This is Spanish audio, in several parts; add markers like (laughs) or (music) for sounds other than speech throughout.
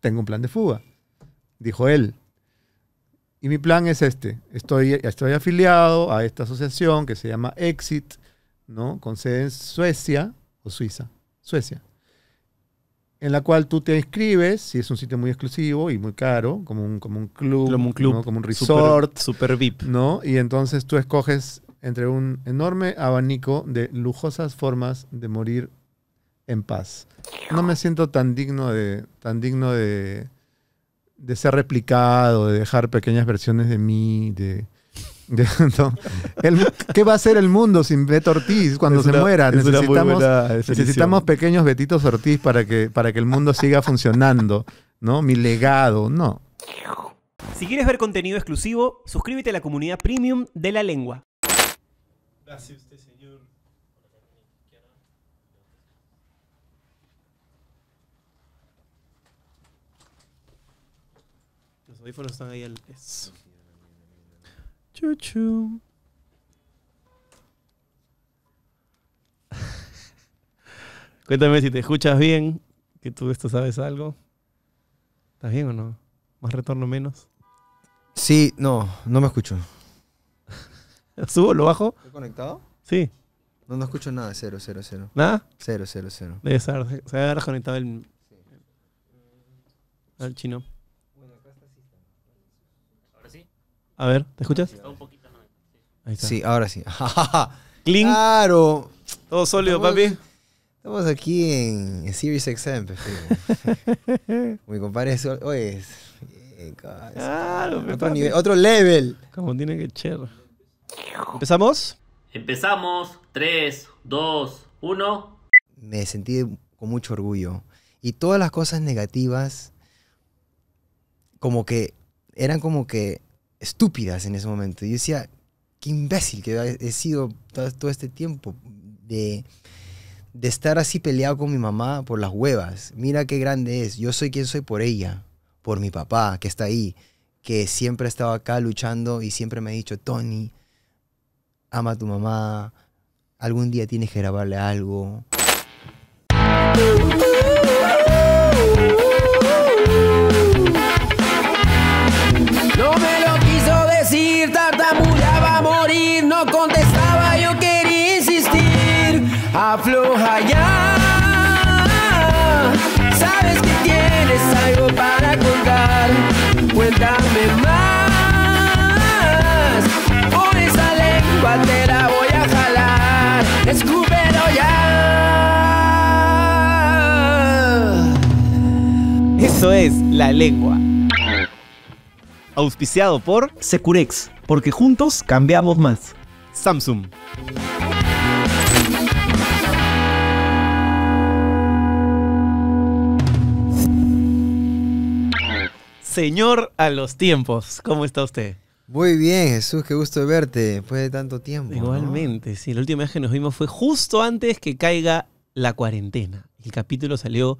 tengo un plan de fuga, dijo él. Y mi plan es este. Estoy, estoy afiliado a esta asociación que se llama Exit, ¿no? Con sede en Suecia o Suiza. Suecia. En la cual tú te inscribes, si es un sitio muy exclusivo y muy caro, como un, como un club, como un, resort. Super, super, VIP. ¿no? Y entonces tú escoges entre un enorme abanico de lujosas formas de morir en paz. No me siento tan digno de, tan digno de, ser replicado, de dejar pequeñas versiones de mí, de... (laughs) ¿Qué va a ser el mundo sin Beto Ortiz cuando se muera? Necesitamos, pequeños Betitos Ortiz para que, para que el mundo siga funcionando, ¿no? Mi legado, no. Si quieres ver contenido exclusivo, suscríbete a la comunidad premium de la lengua. audífonos están ahí al. Chuchu. (laughs) Cuéntame si te escuchas bien, que tú esto sabes algo. ¿Estás bien o no? ¿Más retorno menos? Sí, no, no me escucho. (laughs) ¿Subo? ¿Lo bajo? ¿Estás conectado? Sí. No, no escucho nada, cero, cero, cero. ¿Nada? Cero, cero, cero. Debe estar, se haber conectado el, sí. al chino. A ver, ¿te escuchas? Ahí está. Sí, ahora sí. (laughs) Claro. Todo sólido, papi. Estamos aquí en Series XM, (laughs) Mi compadre es. Oye, es, eh, claro, otro, nivel, otro level. Como tiene que echar. ¿Empezamos? Empezamos. 3, 2, 1. Me sentí con mucho orgullo. Y todas las cosas negativas, como que. Eran como que estúpidas en ese momento. Yo decía, qué imbécil que he sido todo, este tiempo de, de, estar así peleado con mi mamá por las huevas. Mira qué grande es. Yo soy quien soy por ella, por mi papá que está ahí, que siempre ha estado acá luchando y siempre me ha dicho, Tony, ama a tu mamá, algún día tienes que grabarle algo. decir, tartamudeaba a morir, no contestaba, yo quería insistir. Afloja ya, sabes que tienes algo para contar, cuéntame más. Por esa lengua te la voy a jalar, escúpelo ya. Eso es la lengua. Auspiciado por Securex, porque juntos cambiamos más. Samsung. Señor a los tiempos, ¿cómo está usted? Muy bien, Jesús, qué gusto verte después de tanto tiempo. Igualmente, sí, la última vez que nos vimos fue justo antes que caiga la cuarentena. El capítulo salió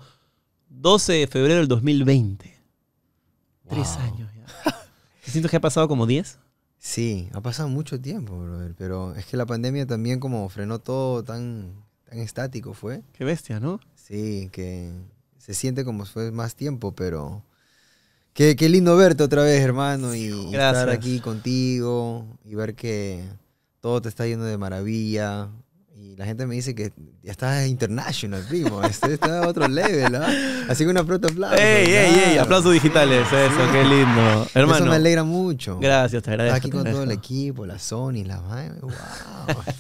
12 de febrero del 2020. Tres años. Siento que ha pasado como 10. Sí, ha pasado mucho tiempo, brother, pero es que la pandemia también como frenó todo tan, estático fue. Qué bestia, ¿no? Sí, que se siente como fue más tiempo, pero qué, lindo verte otra vez, hermano, y estar aquí contigo y ver que todo te está yendo de maravilla, y la gente me dice que ya estás international, primo. Este está a otro level, ¿no? ¿ah? Así que un pronto aplauso. ¡Ey, ey, ey! Aplausos digitales, eh, eso, qué lindo. Hermano. Eso me alegra mucho. Gracias, te agradezco. aquí con todo el equipo, la Sony, la ¡Wow! (laughs)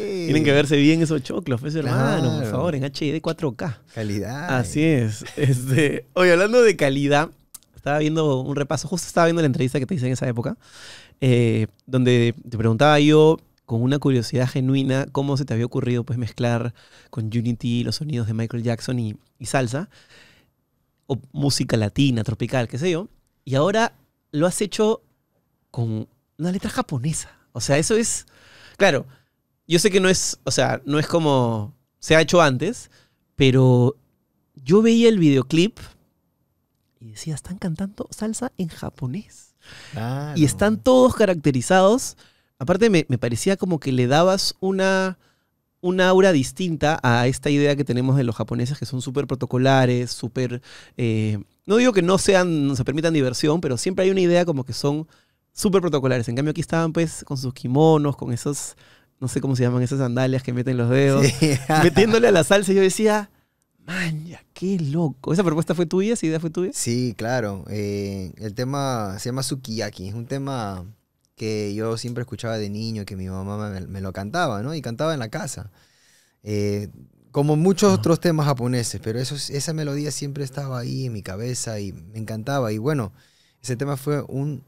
Tienen que verse bien esos choclos, pues, hermano, por favor, en HD 4K. Calidad. Así es. Este, oye, hablando de calidad, estaba viendo un repaso, justo estaba viendo la entrevista que te hice en esa época, eh, donde te preguntaba yo con una curiosidad genuina cómo se te había ocurrido pues mezclar con Unity los sonidos de Michael Jackson y, salsa, o música latina, tropical, qué sé yo, y ahora lo has hecho con una letra japonesa. O sea, eso es, claro, yo sé que no es, o sea, no es como se ha hecho antes, pero yo veía el videoclip y decía, están cantando salsa en japonés. Y están todos caracterizados Aparte, me, parecía como que le dabas una, una aura distinta a esta idea que tenemos de los japoneses que son súper protocolares, súper... Eh, no digo que no sean, no se permitan diversión, pero siempre hay una idea como que son súper protocolares. En cambio aquí estaban pues con sus kimonos, con esos, no sé cómo se llaman, esas sandalias que meten los dedos, (laughs) metiéndole a la salsa. Y yo decía, maña, qué loco. ¿Esa propuesta fue tuya? ¿Esa idea fue tuya? Sí, claro. Eh, el tema se llama Sukiyaki. Es un tema que yo siempre escuchaba de niño, que mi mamá me, lo cantaba, ¿no? Y cantaba en la casa. Eh, como muchos otros temas japoneses, pero eso, esa melodía siempre estaba ahí en mi cabeza y me encantaba. Y bueno, ese tema fue un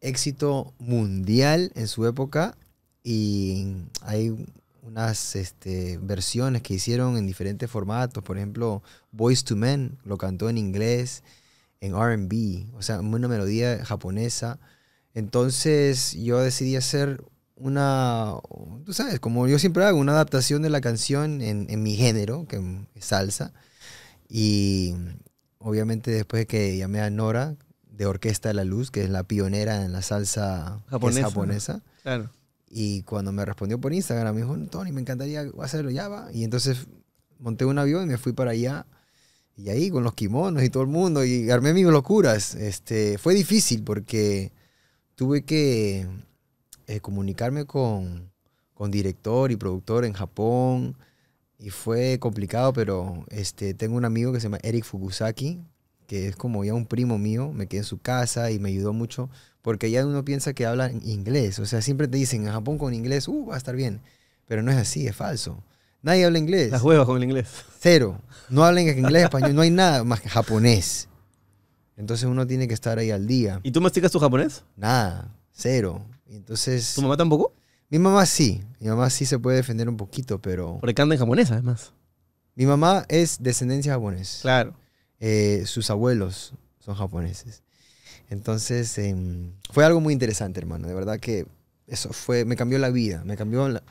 éxito mundial en su época y hay unas este, versiones que hicieron en diferentes formatos. Por ejemplo, Boys to Men lo cantó en inglés, en RB, o sea, una melodía japonesa. Entonces yo decidí hacer una, tú sabes, como yo siempre hago, una adaptación de la canción en, mi género, que es salsa. Y obviamente después de que llamé a Nora de Orquesta de la Luz, que es la pionera en la salsa japonesa. claro. Y cuando me respondió por Instagram, me dijo, Tony, me encantaría hacerlo, ya va. Y entonces monté un avión y me fui para allá. Y ahí con los kimonos y todo el mundo, y armé mis locuras. Este, fue difícil porque tuve que eh, comunicarme con, director y productor en Japón y fue complicado, pero este, tengo un amigo que se llama Eric Fukusaki, que es como ya un primo mío, me quedé en su casa y me ayudó mucho, porque ya uno piensa que habla inglés, o sea, siempre te dicen en Japón con inglés, uh, va a estar bien, pero no es así, es falso. Nadie habla inglés. Las huevas con el inglés. Cero. No hablan inglés, español, no hay nada más que japonés. Entonces uno tiene que estar ahí al día. ¿Y tú masticas tu japonés? Nada, cero. Entonces... ¿Tu mamá tampoco? Mi mamá sí. Mi mamá sí se puede defender un poquito, pero... Porque anda en japonés, además. Mi mamá es descendencia japonés. Claro. Eh, sus abuelos son japoneses. Entonces, em, fue algo muy interesante, hermano. De verdad que eso fue, me cambió la vida, me cambió la...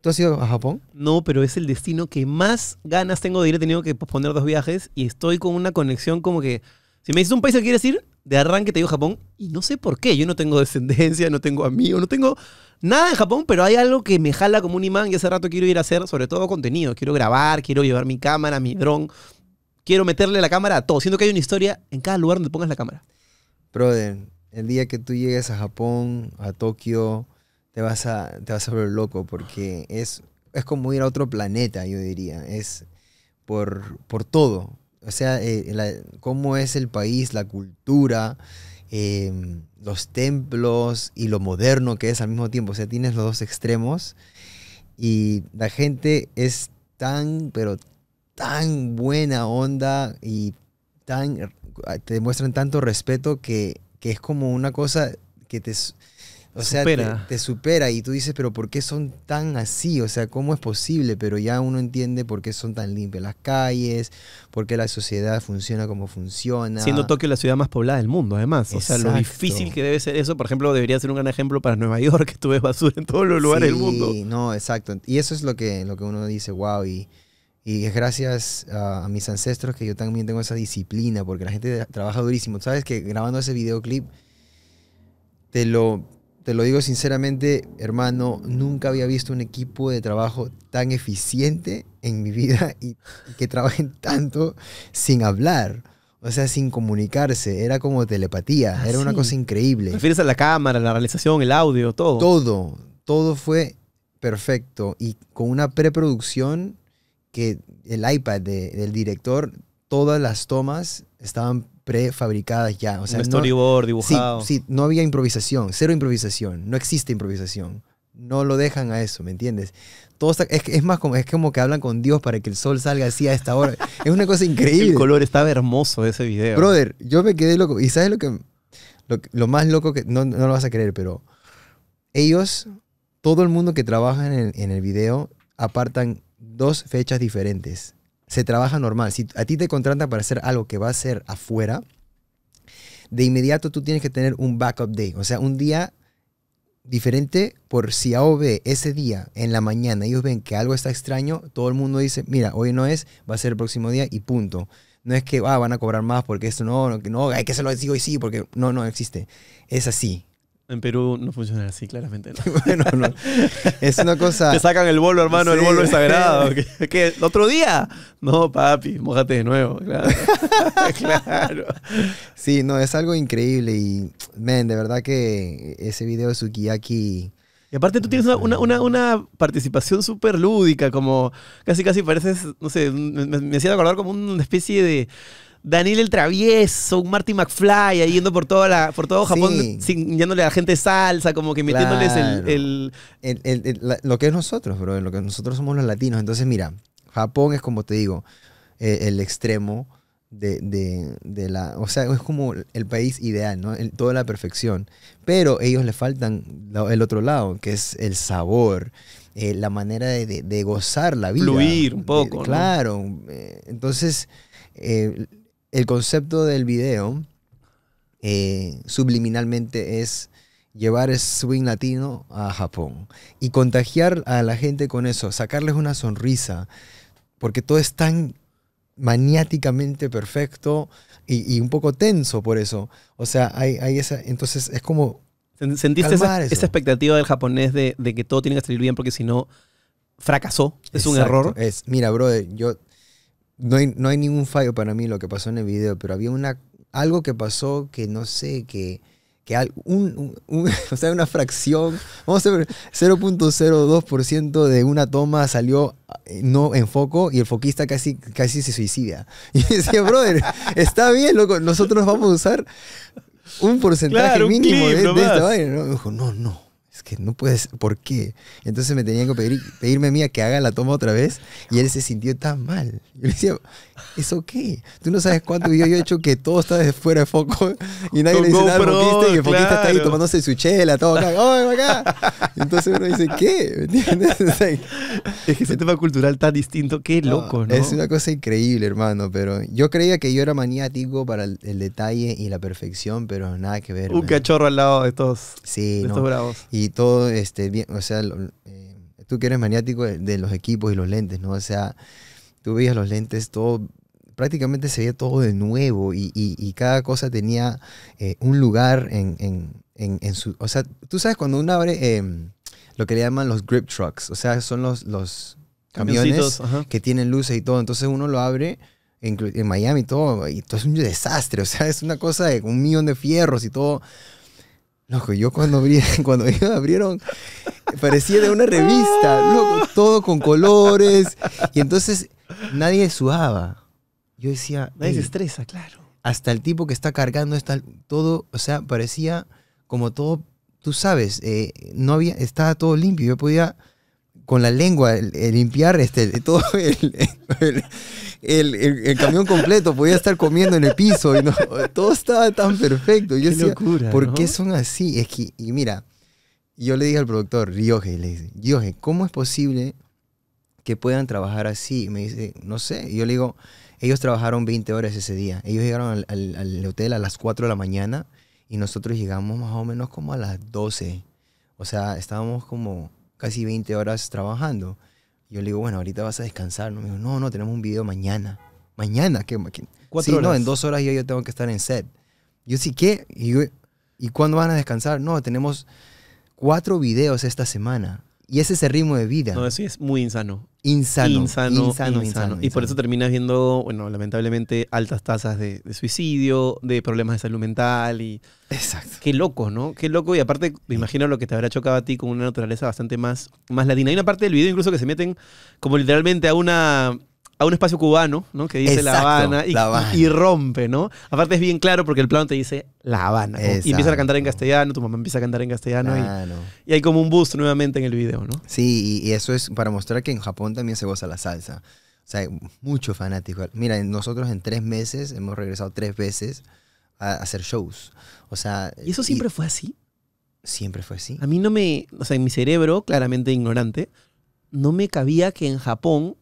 ¿Tú has ido a Japón? No, pero es el destino que más ganas tengo de ir. He tenido que posponer dos viajes y estoy con una conexión como que si me dices un país que quieres ir, de arranque te digo Japón y no sé por qué. Yo no tengo (laughs) descendencia, no tengo amigos, no tengo nada en Japón, pero hay algo que me jala como un imán y hace rato quiero ir a hacer, sobre todo contenido. Quiero grabar, quiero llevar mi cámara, mi dron. Quiero meterle la cámara a todo. Siento que hay una historia en cada lugar donde pongas la cámara. Brother, el día que tú llegues a Japón, a Tokio, te vas a, te vas a volver loco porque es, es como ir a otro planeta, yo diría. Es por, por todo o sea, eh, cómo es el país, la cultura, em, los templos y lo moderno que es al mismo tiempo. O sea, tienes los dos extremos y la gente es tan, pero tan buena onda y tan, te demuestran tanto respeto que, que es como una cosa que te, o sea, Te, supera y tú dices, pero ¿por qué son tan así? O sea, ¿cómo es posible? Pero ya uno entiende por qué son tan limpias las calles, por qué la sociedad funciona como funciona. Siendo Tokio la ciudad más poblada del mundo, además. O sea, lo difícil que debe ser eso, por ejemplo, debería ser un gran ejemplo para Nueva York, (laughs) que tú ves basura en todos los lugares del mundo. Sí, No, exacto. Y eso es lo que, lo que uno dice, wow, y... es gracias a, a, mis ancestros que yo también tengo esa disciplina, porque la gente trabaja durísimo. Sabes que grabando ese videoclip, te lo, te lo digo sinceramente, hermano, nunca había visto un equipo de trabajo tan eficiente en mi vida (laughs) y, que trabajen tanto sin hablar. O sea, sin comunicarse, era como telepatía, ah, era una cosa increíble. refieres a la cámara, la realización, el audio, todo? Todo, todo fue perfecto y con una preproducción que el iPad del director, todas las tomas estaban prefabricadas ya. O sea, un storyboard no, dibujado. no había improvisación, cero improvisación, no existe improvisación. No lo dejan a eso, ¿me entiendes? Todo es, es, más como, es como que hablan con Dios para que el sol salga así a esta hora. (laughs) es una cosa increíble. El color estaba hermoso de ese video. Brother, yo me quedé loco. ¿Y sabes lo que lo, más loco que no, no, lo vas a creer, pero ellos, todo el mundo que trabaja en el, en el video, apartan dos fechas diferentes se trabaja normal. Si a ti te contratan para hacer algo que va a ser afuera, de inmediato tú tienes que tener un backup day, o sea, un día diferente por si A o B ese día en la mañana ellos ven que algo está extraño, todo el mundo dice, mira, hoy no es, va a ser el próximo día y punto. No es que ah, van a cobrar más porque esto no, no, no hay que hacerlo así hoy sí, porque no, no existe. Es así. En Perú no funciona así, claramente. (laughs) bueno, no. Es una cosa. Te sacan el bolo, hermano, el bolo es sagrado. (laughs) ¿Qué, ¿Otro día? No, papi, mojate de nuevo. (laughs) Claro. Sí, no, es algo increíble. Y, men, de verdad que ese video de Sukiyaki. Y aparte tú tienes una, participación súper lúdica, como casi casi pareces, no sé, me, hacía acordar como una especie de, Daniel el Travieso, Marty McFly ahí yendo por, toda la, por todo Japón, yéndole a la gente salsa, como que metiéndoles el, lo que es nosotros, bro, lo que nosotros somos los latinos. Entonces, mira, Japón es como te digo, e, el extremo de, la... O sea, es como el país ideal, ¿no? toda la perfección. Pero ellos le faltan el otro lado, que es el sabor. Eh, la manera de, gozar la vida. Fluir un poco. Claro. Eh, entonces, eh, el concepto del video eh, subliminalmente es llevar el swing latino a Japón y contagiar a la gente con eso, sacarles una sonrisa, porque todo es tan maniáticamente perfecto y, un poco tenso por eso. O sea, hay, esa, entonces es como... ¿Sentiste esa, expectativa del japonés de, que todo tiene que salir bien porque si no fracasó? ¿Es un error? Es, mira, bro, yo no hay, no hay ningún fallo para mí lo que pasó en el video, pero había una, algo que pasó que no sé, que, que un, (laughs) o sea, una fracción, vamos a ver, 0.02% de una toma salió eh, no en foco y el foquista casi, casi se suicida. (laughs) Y decía, brother, está bien, loco, nosotros vamos a usar un porcentaje mínimo de, esta vaina. ¿no? Me dijo, no, no, es que no puedes, ¿por qué? Entonces me tenían que pedir, pedirme a mí que haga la toma otra vez y él se sintió tan mal. Yo le decía, ¿eso qué? Tú no sabes cuánto yo he hecho que todo está desde fuera de foco y nadie le dice nada foquista y el foquista está ahí tomándose su chela, todo acá, ¡oh, acá! Entonces uno dice, ¿qué? ¿Me entiendes? es que ese tema cultural tan distinto, qué loco, ¿no? Es una cosa increíble, hermano, pero yo creía que yo era maniático para el, detalle y la perfección, pero nada que ver. Un cachorro al lado de estos, sí, estos bravos y todo, este, bien, o sea, eh, tú que eres maniático de, los equipos y los lentes, ¿no? O sea, tú veías los lentes, todo, prácticamente se veía todo de nuevo y, cada cosa tenía eh, un lugar en, en, su... O sea, tú sabes cuando uno abre em, lo que le llaman los grip trucks, o sea, son los, los camiones que tienen luces y todo, entonces uno lo abre en, Miami todo, y todo es un desastre, o sea, es una cosa de un millón de fierros y todo. Loco, yo cuando, (laughs) cuando abrieron, parecía de una revista, todo con colores. Y entonces nadie sudaba. Yo decía. Nadie se estresa, claro. Hasta el tipo que está cargando todo, o sea, parecía como todo, tú sabes, eh, no había, estaba todo limpio. Yo podía con la lengua el, limpiar este, todo (laughs) el, camión completo, podía estar comiendo en el piso y no, todo estaba tan perfecto. yo qué ¿por qué son así? Es que, y mira, yo le dije al productor, Rioje, le ¿cómo es posible que puedan trabajar así? me dice, no sé. Y yo le digo, ellos trabajaron 20 horas ese día. Ellos llegaron al, al, hotel a las 4 de la mañana y nosotros llegamos más o menos como a las 12. O sea, estábamos como casi 20 horas trabajando. Yo le digo, bueno, ahorita vas a descansar. No, no, tenemos un video mañana. Mañana, ¿qué? sí, no, en dos horas yo, yo tengo que estar en set. Yo sí, ¿qué? Y, ¿Y cuándo van a descansar? No, tenemos cuatro videos esta semana. Y es ese ritmo de vida. No, eso es muy insano. Insano. Insano, insano, y por eso terminas viendo, bueno, lamentablemente, altas tasas de, suicidio, de problemas de salud mental y... Exacto. Qué loco, ¿no? Qué loco. Y aparte, me imagino lo que te habrá chocado a ti con una naturaleza bastante más, más latina. Hay una parte del video incluso que se meten como literalmente a una a un espacio cubano, ¿no? Que dice La Habana y, y rompe, ¿no? Aparte es bien claro porque el plano te dice La Habana. Y empiezas a cantar en castellano, tu mamá empieza a cantar en castellano y, hay como un boost nuevamente en el video, ¿no? Sí, y, eso es para mostrar que en Japón también se goza la salsa. O sea, muchos fanáticos. Mira, nosotros en tres meses hemos regresado tres veces a, hacer shows. O sea... ¿Y eso siempre fue así? Siempre fue así. A mí no me... O sea, en mi cerebro, claramente ignorante, no me cabía que en Japón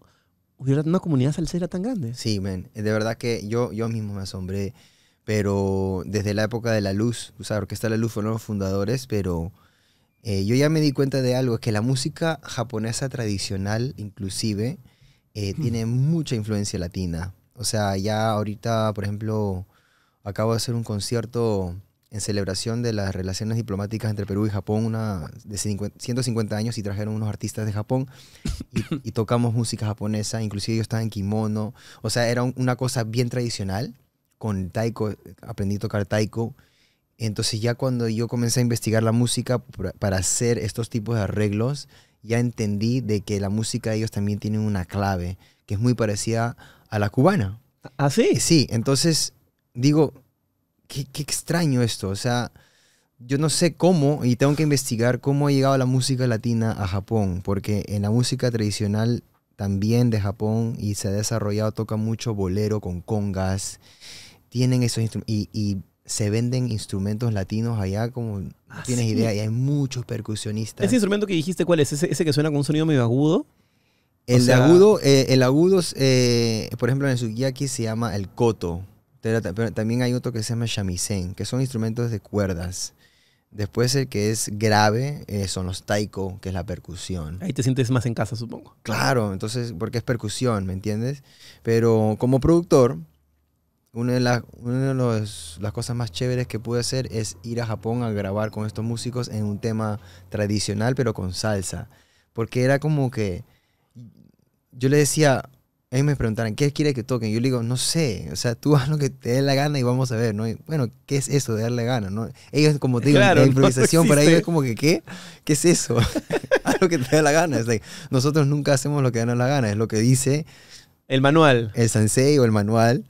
hubiera una comunidad salsera tan grande. Sí, men. Eh, de verdad que yo, yo mismo me asombré. Pero desde la época de La Luz, o sea, Orquesta La Luz fueron los fundadores, pero eh, yo ya me di cuenta de algo, es que la música japonesa tradicional, inclusive, eh, hmm. tiene mucha influencia latina. O sea, ya ahorita, por ejemplo, acabo de hacer un concierto en celebración de las relaciones diplomáticas entre Perú y Japón, una de 150 años, y trajeron unos artistas de Japón y, (laughs) tocamos música japonesa, inclusive yo estaba en kimono, o sea, era una cosa bien tradicional, con taiko, aprendí a tocar taiko, entonces ya cuando yo comencé a investigar la música para hacer estos tipos de arreglos, ya entendí de que la música de ellos también tiene una clave que es muy parecida a la cubana. ¿Ah, sí? Sí, entonces digo, qué, extraño esto, o sea, yo no sé cómo, y tengo que investigar cómo ha llegado la música latina a Japón, porque en la música tradicional también de Japón y se ha desarrollado, toca mucho bolero con congas, tienen esos y, y se venden instrumentos latinos allá como ah, tienes idea, y hay muchos percusionistas. ¿Ese instrumento que dijiste cuál es? ¿Ese, que suena con un sonido medio agudo? El agudo, eh, el agudo, eh, por ejemplo, en el sukiyaki se llama el koto. Pero, también hay otro que se llama shamisen, que son instrumentos de cuerdas. Después el que es grave eh, son los taiko, que es la percusión. Ahí te sientes más en casa, supongo. Claro, entonces, porque es percusión, ¿me entiendes? Pero como productor, una de, las, las cosas más chéveres que pude hacer es ir a Japón a grabar con estos músicos en un tema tradicional, pero con salsa. Porque era como que yo le decía, ellos me preguntaran, ¿qué quiere que toquen? Yo le digo, no sé, o sea, tú (laughs) haz lo que te dé la gana y vamos a ver, ¿no? bueno, ¿qué es eso de darle gana? Ellos, como te digo, la (laughs) improvisación para ellos es como que, ¿qué? ¿Qué es eso? (laughs) haz lo que te dé la gana. nosotros nunca hacemos lo que nos la gana, es lo que dice... El manual. El sensei o el manual.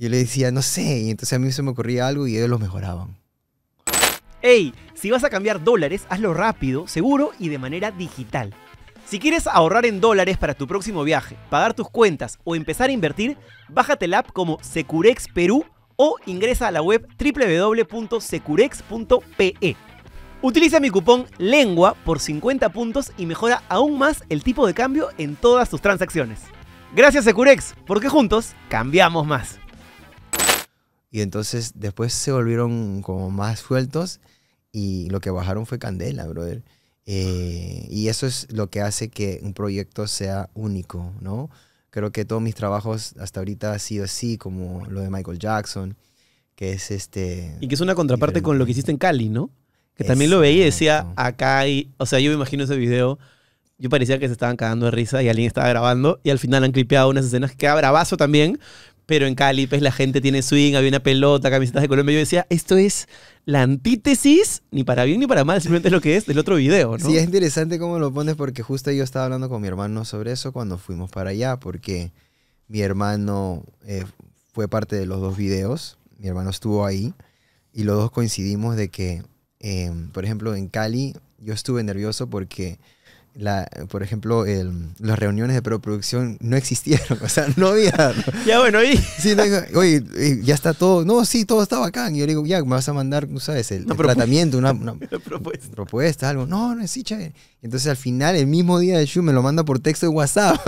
Yo le decía, no sé, y entonces a mí se me ocurría algo y ellos lo mejoraban. ¡Ey! Si vas a cambiar dólares, hazlo rápido, seguro y de manera digital. Si quieres ahorrar en dólares para tu próximo viaje, pagar tus cuentas o empezar a invertir, bájate la app como Securex Perú o ingresa a la web www.securex.pe. Utiliza mi cupón LENGUA por 50 puntos y mejora aún más el tipo de cambio en todas tus transacciones. Gracias Securex, porque juntos cambiamos más. Y entonces después se volvieron como más sueltos y lo que bajaron fue Candela, brother. Eh, y eso es lo que hace que un proyecto sea único, ¿no? Creo que todos mis trabajos hasta ahorita han sido así, como lo de Michael Jackson, que es este... Y que es una contraparte con lo que hiciste en Cali, ¿no? Que también lo veía y decía, acá hay... O sea, yo me imagino ese video, yo parecía que se estaban cagando de risa y alguien estaba grabando y al final han clipeado unas escenas que queda bravazo también, pero en Cali, pues la gente tiene swing, había una pelota, camisetas de Colombia. Yo decía, esto es la antítesis, ni para bien ni para mal, simplemente es lo que es del otro video, ¿no? Sí, es interesante cómo lo pones, porque justo yo estaba hablando con mi hermano sobre eso cuando fuimos para allá, porque mi hermano eh, fue parte de los dos videos, mi hermano estuvo ahí, y los dos coincidimos de que, em, por ejemplo, en Cali yo estuve nervioso porque por ejemplo, las reuniones de preproducción no existieron, (laughs) o sea, no había. (laughs) ya bueno, y. Sí, eh, ya está todo. No, sí, todo está bacán. Y yo le digo, ya, me vas a mandar, tú sabes, el, tratamiento, (laughs) una, propuesta. propuesta, algo. No, no, sí, chévere. Entonces al final, el mismo día de show me lo manda por texto de WhatsApp,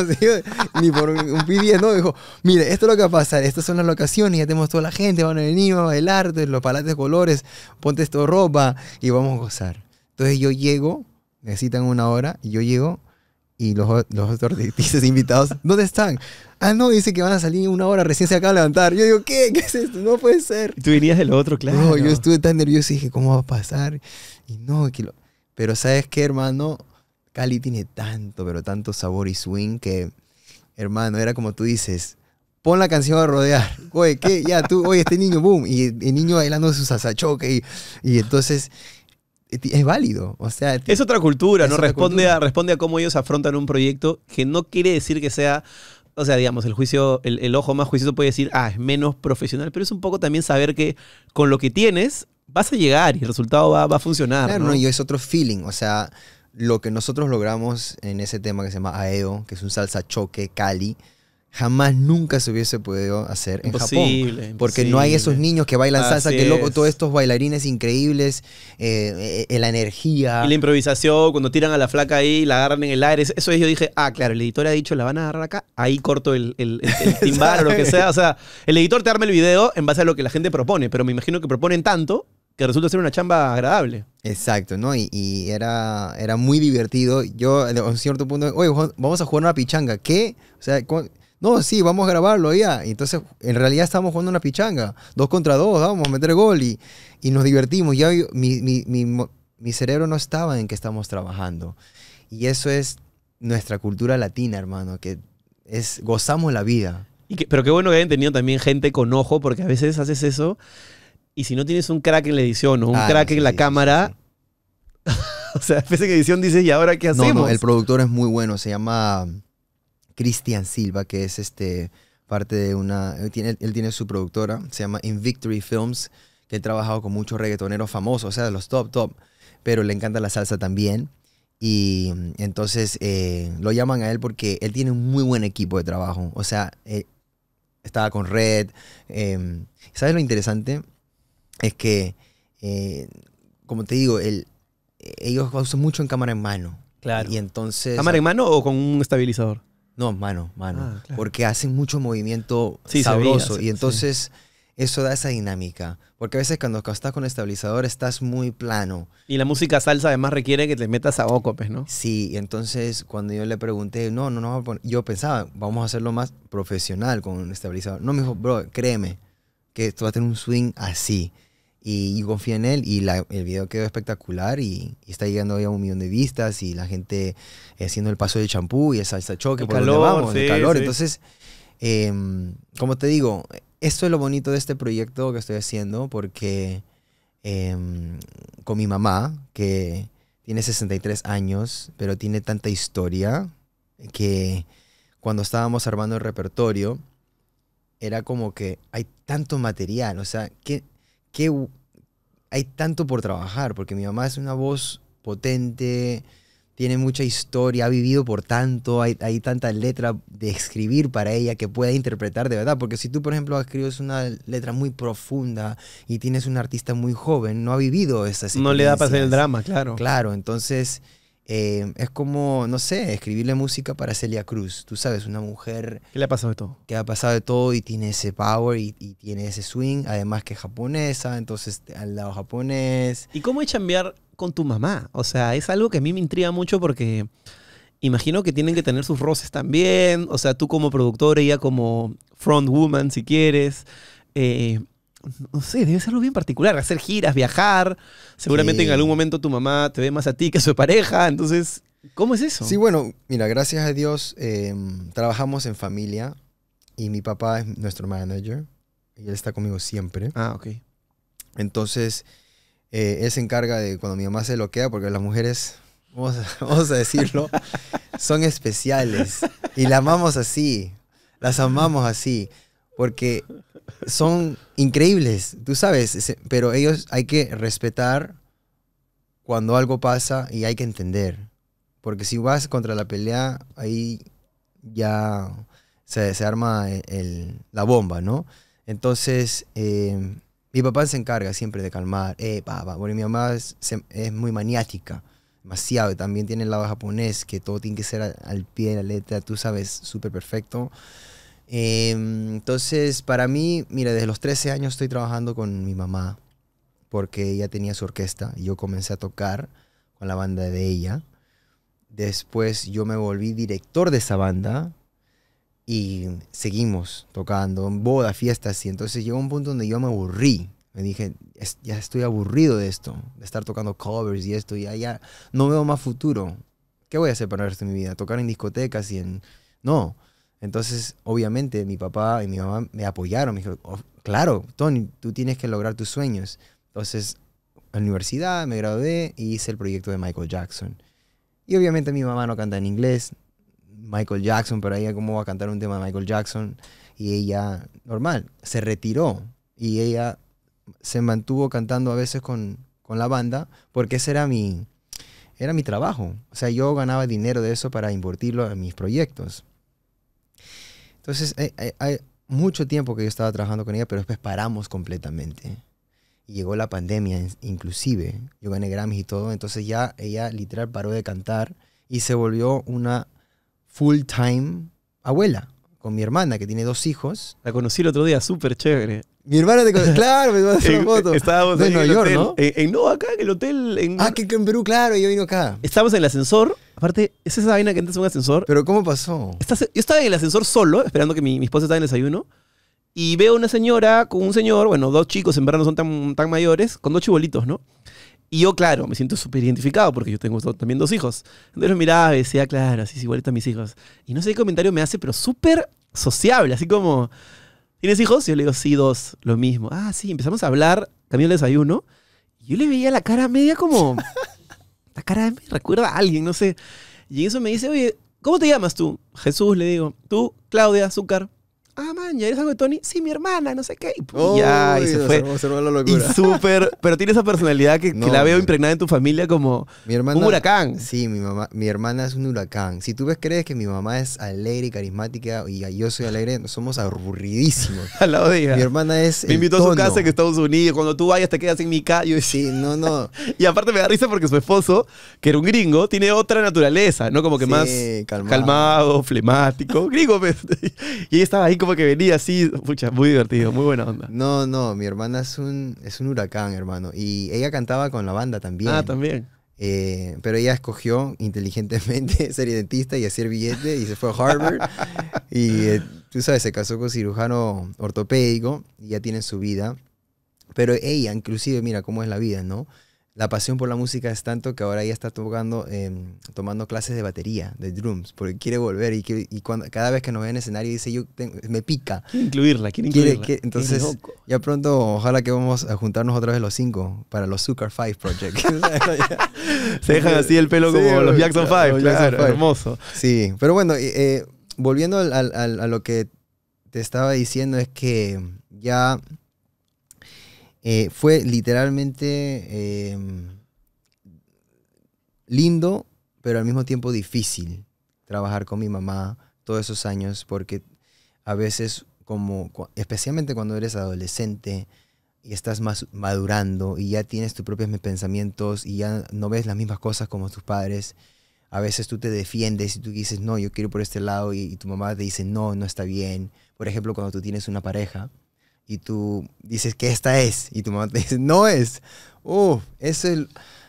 ni por un PDF, ¿no? Dijo, mire, esto es lo que va a pasar, estas son las locaciones, ya tenemos toda la gente, van a venir, van a bailar, los palates de colores, ponte esto ropa y vamos a gozar. Entonces yo llego necesitan una hora y yo llego y los, los (laughs) artistas invitados, ¿dónde están? Ah, no, dice que van a salir una hora, recién se acaba de levantar. Yo digo, ¿qué? ¿Qué es esto? No puede ser. Tú dirías lo otro, claro. No, yo estuve tan nervioso y dije, ¿cómo va a pasar? Y no, que lo... pero ¿sabes qué, hermano? Cali tiene tanto, pero tanto sabor y swing que, hermano, era como tú dices, pon la canción a rodear. Oye, ¿qué? Ya, tú, oye, este niño, boom. Y el niño bailando su sasachoque. Y, y entonces es válido. O sea, es otra cultura, ¿no? responde, A, responde a cómo ellos afrontan un proyecto que no quiere decir que sea. O sea, digamos, el juicio, el, ojo más juicioso puede decir, ah, es menos profesional, pero es un poco también saber que con lo que tienes vas a llegar y el resultado va, a funcionar. Claro, ¿no? y es otro feeling. O sea, lo que nosotros logramos en ese tema que se llama AEO, que es un salsa choque Cali, jamás nunca se hubiese podido hacer en imposible, Japón. Porque no hay esos niños que bailan salsa, que loco, todos estos bailarines increíbles, eh, eh, eh, la energía. Y la improvisación, cuando tiran a la flaca ahí, la agarran en el aire. Eso es. yo dije, ah, claro, el editor ha dicho, la van a agarrar acá, ahí corto el, el, (laughs) timbal o lo que sea. O sea, el editor te arma el video en base a lo que la gente propone, pero me imagino que proponen tanto que resulta ser una chamba agradable. Exacto, ¿no? Y, era, era muy divertido. Yo, a un cierto punto, oye, vamos a jugar una pichanga. ¿Qué? O sea, no, sí, vamos a grabarlo ya. entonces, en realidad estamos jugando una pichanga. Dos contra dos, vamos a meter gol y, nos divertimos. Ya mi, cerebro no estaba en que estamos trabajando. Y eso es nuestra cultura latina, hermano, que es gozamos la vida. Y pero qué bueno que hayan tenido también gente con ojo, porque a veces haces eso y si no tienes un crack en la edición o un ah, crack en la cámara... (laughs) o sea, a veces en edición dices, ¿y ahora qué hacemos? no, el productor es muy bueno, se llama Cristian Silva, que es este parte de una... Él tiene, su productora, se llama Invictory Films, que ha trabajado con muchos reggaetoneros famosos, o sea, de los top, top, pero le encanta la salsa también. Y entonces eh, lo llaman a él porque él tiene un muy buen equipo de trabajo. O sea, eh, estaba con Red. Em, ¿Sabes lo interesante? Es que, eh, como te digo, él ellos usan mucho en cámara en mano. Claro. Y entonces. ¿Cámara en mano o con un estabilizador? No, mano, mano. Ah, Porque hacen mucho movimiento sí, sabroso. y entonces eso da esa dinámica. Porque a veces cuando estás con estabilizador estás muy plano. Y la música salsa además requiere que te metas a bocopes ¿no? Sí, entonces cuando yo le pregunté, no, no, no, yo pensaba, vamos a hacerlo más profesional con un estabilizador. No, me dijo, bro, créeme que esto va a tener un swing así. Y yo en él y el video quedó espectacular y, está llegando hoy a un millón de vistas y la gente eh, haciendo el paso de champú y esa salsa choque por calor, donde vamos, el calor. Entonces, em, como te digo, esto es lo bonito de este proyecto que estoy haciendo porque em, con mi mamá, que tiene 63 años, pero tiene tanta historia que cuando estábamos armando el repertorio, era como que hay tanto material, o sea, que que hay tanto por trabajar, porque mi mamá es una voz potente, tiene mucha historia, ha vivido por tanto, hay, tanta letra de escribir para ella que pueda interpretar de verdad, porque si tú, por ejemplo, escribes una letra muy profunda y tienes un artista muy joven, no ha vivido esa situación. No le da para hacer el drama, claro. Claro, entonces eh, es como, no sé, escribirle música para Celia Cruz. Tú sabes, una mujer... Que le ha pasado de todo? Que ha pasado de todo y tiene ese power y, tiene ese swing. Además que es japonesa, entonces al lado japonés. ¿Y cómo es chambear con tu mamá? O sea, es algo que a mí me intriga mucho porque imagino que tienen que tener sus roces también. O sea, tú como productor, ella como front woman, si quieres. Eh, no sé, debe ser algo bien particular, hacer giras, viajar. Seguramente en algún momento tu mamá te ve más a ti que a su pareja, entonces, ¿cómo es eso? Sí, bueno, mira, gracias a Dios em, trabajamos en familia y mi papá es nuestro manager y él está conmigo siempre. Ah, ok. Entonces, eh, él se encarga de cuando mi mamá se queda. porque las mujeres, vamos a, (laughs) vamos a decirlo, son especiales y la amamos así, las amamos así, porque son increíbles, tú sabes, pero ellos hay que respetar cuando algo pasa y hay que entender. Porque si vas contra la pelea, ahí ya se, se arma e, la bomba, ¿no? Entonces, eh, mi papá se encarga siempre de calmar. Eh, papá. Bueno, mi mamá es, muy maniática, demasiado. También tiene el lado japonés, que todo tiene que ser al, pie de la letra, tú sabes, súper perfecto. Em, entonces, para mí, mira, desde los 13 años estoy trabajando con mi mamá, porque ella tenía su orquesta y yo comencé a tocar con la banda de ella. Después yo me volví director de esa banda y seguimos tocando en bodas, fiestas y entonces llegó un punto donde yo me aburrí. Me dije, ya estoy aburrido de esto, de estar tocando covers y esto, ya, ya, no veo más futuro. ¿Qué voy a hacer para el resto de mi vida? ¿Tocar en discotecas y en...? No, entonces, obviamente, mi papá y mi mamá me apoyaron. Me dijo, oh, claro, Tony, tú tienes que lograr tus sueños. Entonces, a la universidad me gradué y hice el proyecto de Michael Jackson. Y obviamente mi mamá no canta en inglés, Michael Jackson, pero ella cómo va a cantar un tema de Michael Jackson. Y ella, normal, se retiró y ella se mantuvo cantando a veces con, la banda porque ese era mi, era mi trabajo. O sea, yo ganaba dinero de eso para invertirlo en mis proyectos. Entonces, eh, eh, hay, mucho tiempo que yo estaba trabajando con ella, pero después paramos completamente. Y llegó la pandemia, inclusive. Yo gané Grammy y todo. Entonces ya ella literal paró de cantar y se volvió una full-time abuela con mi hermana, que tiene dos hijos. La conocí el otro día, súper chévere. Mi hermana te conoce, Claro, me mandó una foto. Estábamos en Nueva York, hotel. ¿no? Eh, en, no, acá en el hotel. Ah, que, en Perú, claro, yo vino acá. Estábamos en el ascensor. Aparte, es esa vaina que entras en un ascensor. ¿Pero cómo pasó? yo estaba en el ascensor solo, esperando que mi, mi esposa estaba en el desayuno. Y veo una señora con un señor, bueno, dos chicos, en verdad no son tan, tan mayores, con dos chibolitos, ¿no? Y yo, claro, me siento súper identificado porque yo tengo también dos hijos. Entonces los miraba y decía, claro, así es igualito a mis hijos. Y no sé qué comentario me hace, pero súper sociable, así como, ¿Tienes hijos? yo le digo, sí, dos, lo mismo. Ah, sí, empezamos a hablar, camino el desayuno. yo le veía la cara media como... (laughs) la cara me recuerda a alguien, no sé. Y eso me dice, oye, ¿cómo te llamas tú? Jesús, le digo. Tú, Claudia, Azúcar ah, man, ¿ya eres algo de Tony? Sí, mi hermana, no sé qué. Y, ya, y se fue. Y pero tiene esa personalidad que, la veo impregnada en tu familia como un huracán. Sí, mi, mamá, mi hermana es un huracán. Si tú ves, crees que mi mamá es alegre y carismática y yo soy alegre, somos aburridísimos. (laughs) al lado de ella. Mi hermana es Me invitó a su casa en Estados Unidos. Cuando tú vayas te quedas en mi casa. Sí, (laughs) no, no. y aparte me da risa porque su esposo, que era un gringo, tiene otra naturaleza, ¿no? Como que más calmado. calmado, flemático. Gringo, pues. (laughs) y ella estaba ahí como que venía así, pucha, muy divertido, muy buena onda. No, no, mi hermana es un, es un huracán, hermano. Y ella cantaba con la banda también. Ah, también. Eh, pero ella escogió inteligentemente (laughs) ser dentista y hacer billete y se fue a Harvard. (laughs) y eh, tú sabes, se casó con cirujano ortopédico y ya tiene su vida. Pero ella, inclusive, mira cómo es la vida, ¿no? la pasión por la música es tanto que ahora ella está tocando, em, tomando clases de batería, de drums, porque quiere volver y, y cuando, cada vez que nos ve en escenario dice, yo me pica. Quiere incluirla, quiere incluirla. entonces, ya pronto, ojalá que vamos a juntarnos otra vez los cinco para los Sugar Five Project. (laughs) (laughs) Se dejan así el pelo como los Jackson Five, hermoso. Sí, pero bueno, eh, volviendo a lo que te estaba diciendo es que ya eh, fue literalmente eh, lindo, pero al mismo tiempo difícil trabajar con mi mamá todos esos años, porque a veces, como, especialmente cuando eres adolescente, y estás más madurando y ya tienes tus propios pensamientos y ya no ves las mismas cosas como tus padres. A veces tú te defiendes y tú dices, no, yo quiero por este lado y tu mamá te dice, no, no está bien. Por ejemplo, cuando tú tienes una pareja y tú dices que esta es y tu mamá te dice no es. eso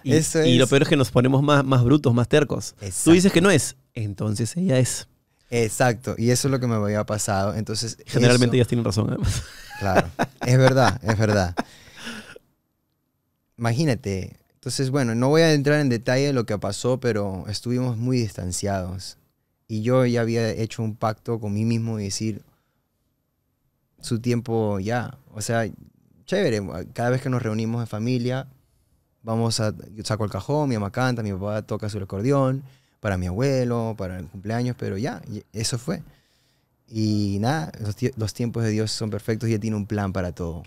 es... Y, lo peor es que nos ponemos más, más brutos, más tercos. Tú dices que no es, entonces ella es. Exacto, y eso es lo que me había pasado. Entonces, Generalmente ellas tienen razón. Claro, es verdad, es verdad. Imagínate, entonces bueno, no voy a entrar en detalle de lo que pasó, pero estuvimos muy distanciados. Y yo ya había hecho un pacto con mí mismo y decir, su tiempo ya. O sea, chévere, cada vez que nos reunimos en familia, vamos a, yo saco el cajón, mi mamá canta, mi papá toca su acordeón, para mi abuelo, para el cumpleaños, pero ya, eso fue. Y nada, los, los tiempos de Dios son perfectos y Él tiene un plan para todo.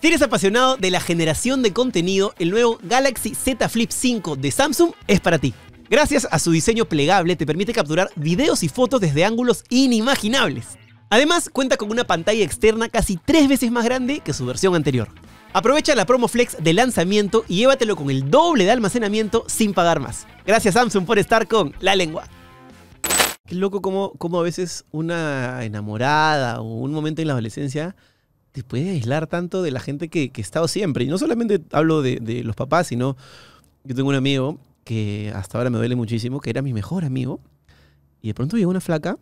Si eres apasionado de la generación de contenido, el nuevo Galaxy Z Flip 5 de Samsung es para ti. Gracias a su diseño plegable te permite capturar videos y fotos desde ángulos inimaginables. Además, cuenta con una pantalla externa casi tres veces más grande que su versión anterior. Aprovecha la promo Flex de lanzamiento y llévatelo con el doble de almacenamiento sin pagar más. Gracias Samsung por estar con La Lengua. Qué loco como, a veces una enamorada o un momento en la adolescencia te puede aislar tanto de la gente que, que he estado siempre. Y no solamente hablo de, de los papás, sino yo tengo un amigo que hasta ahora me duele muchísimo, que era mi mejor amigo. Y de pronto llegó una flaca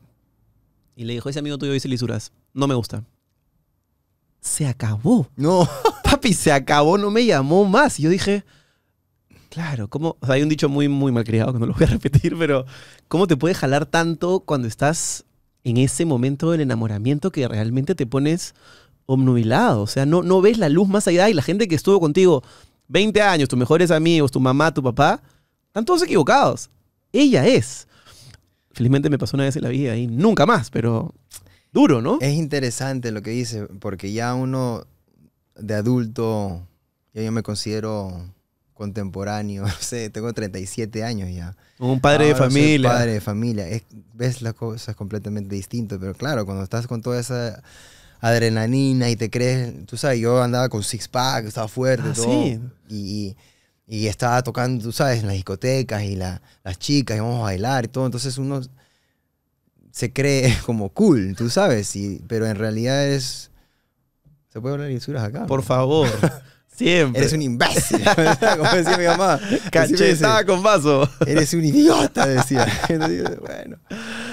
y le dijo, ese amigo tuyo dice lisuras, no me gusta. Se acabó. No. (laughs) Papi, se acabó, no me llamó más. Y yo dije, claro, ¿cómo? hay un dicho muy, muy malcriado que no lo voy a (laughs) repetir, pero ¿cómo te puede jalar tanto cuando estás en ese momento del enamoramiento que realmente te pones omnubilado? O sea, no, no ves la luz más allá y la gente que estuvo contigo 20 años, tus mejores amigos, tu mamá, tu papá, están todos equivocados. Ella es felizmente me pasó una vez en la vida y nunca más, pero duro, ¿no? Es interesante lo que dice, porque ya uno de adulto, yo me considero contemporáneo, (laughs) no sé, tengo 37 años ya. Un padre de familia. Un padre de familia. ves las cosas completamente distintas, pero claro, cuando estás con toda esa adrenalina y te crees, tú sabes, yo andaba con six pack, estaba fuerte, ah, todo. y y estaba tocando, tú sabes, en las discotecas y las chicas, vamos a bailar y todo. Entonces uno se cree (laughs) como cool, tú sabes, y, pero en realidad es... ¿Se puede hablar lisuras acá? Por favor. (laughs) Siempre. Eres un imbécil. (laughs) como decía mi mamá. Cachetada con vaso. Eres un idiota, decía. bueno.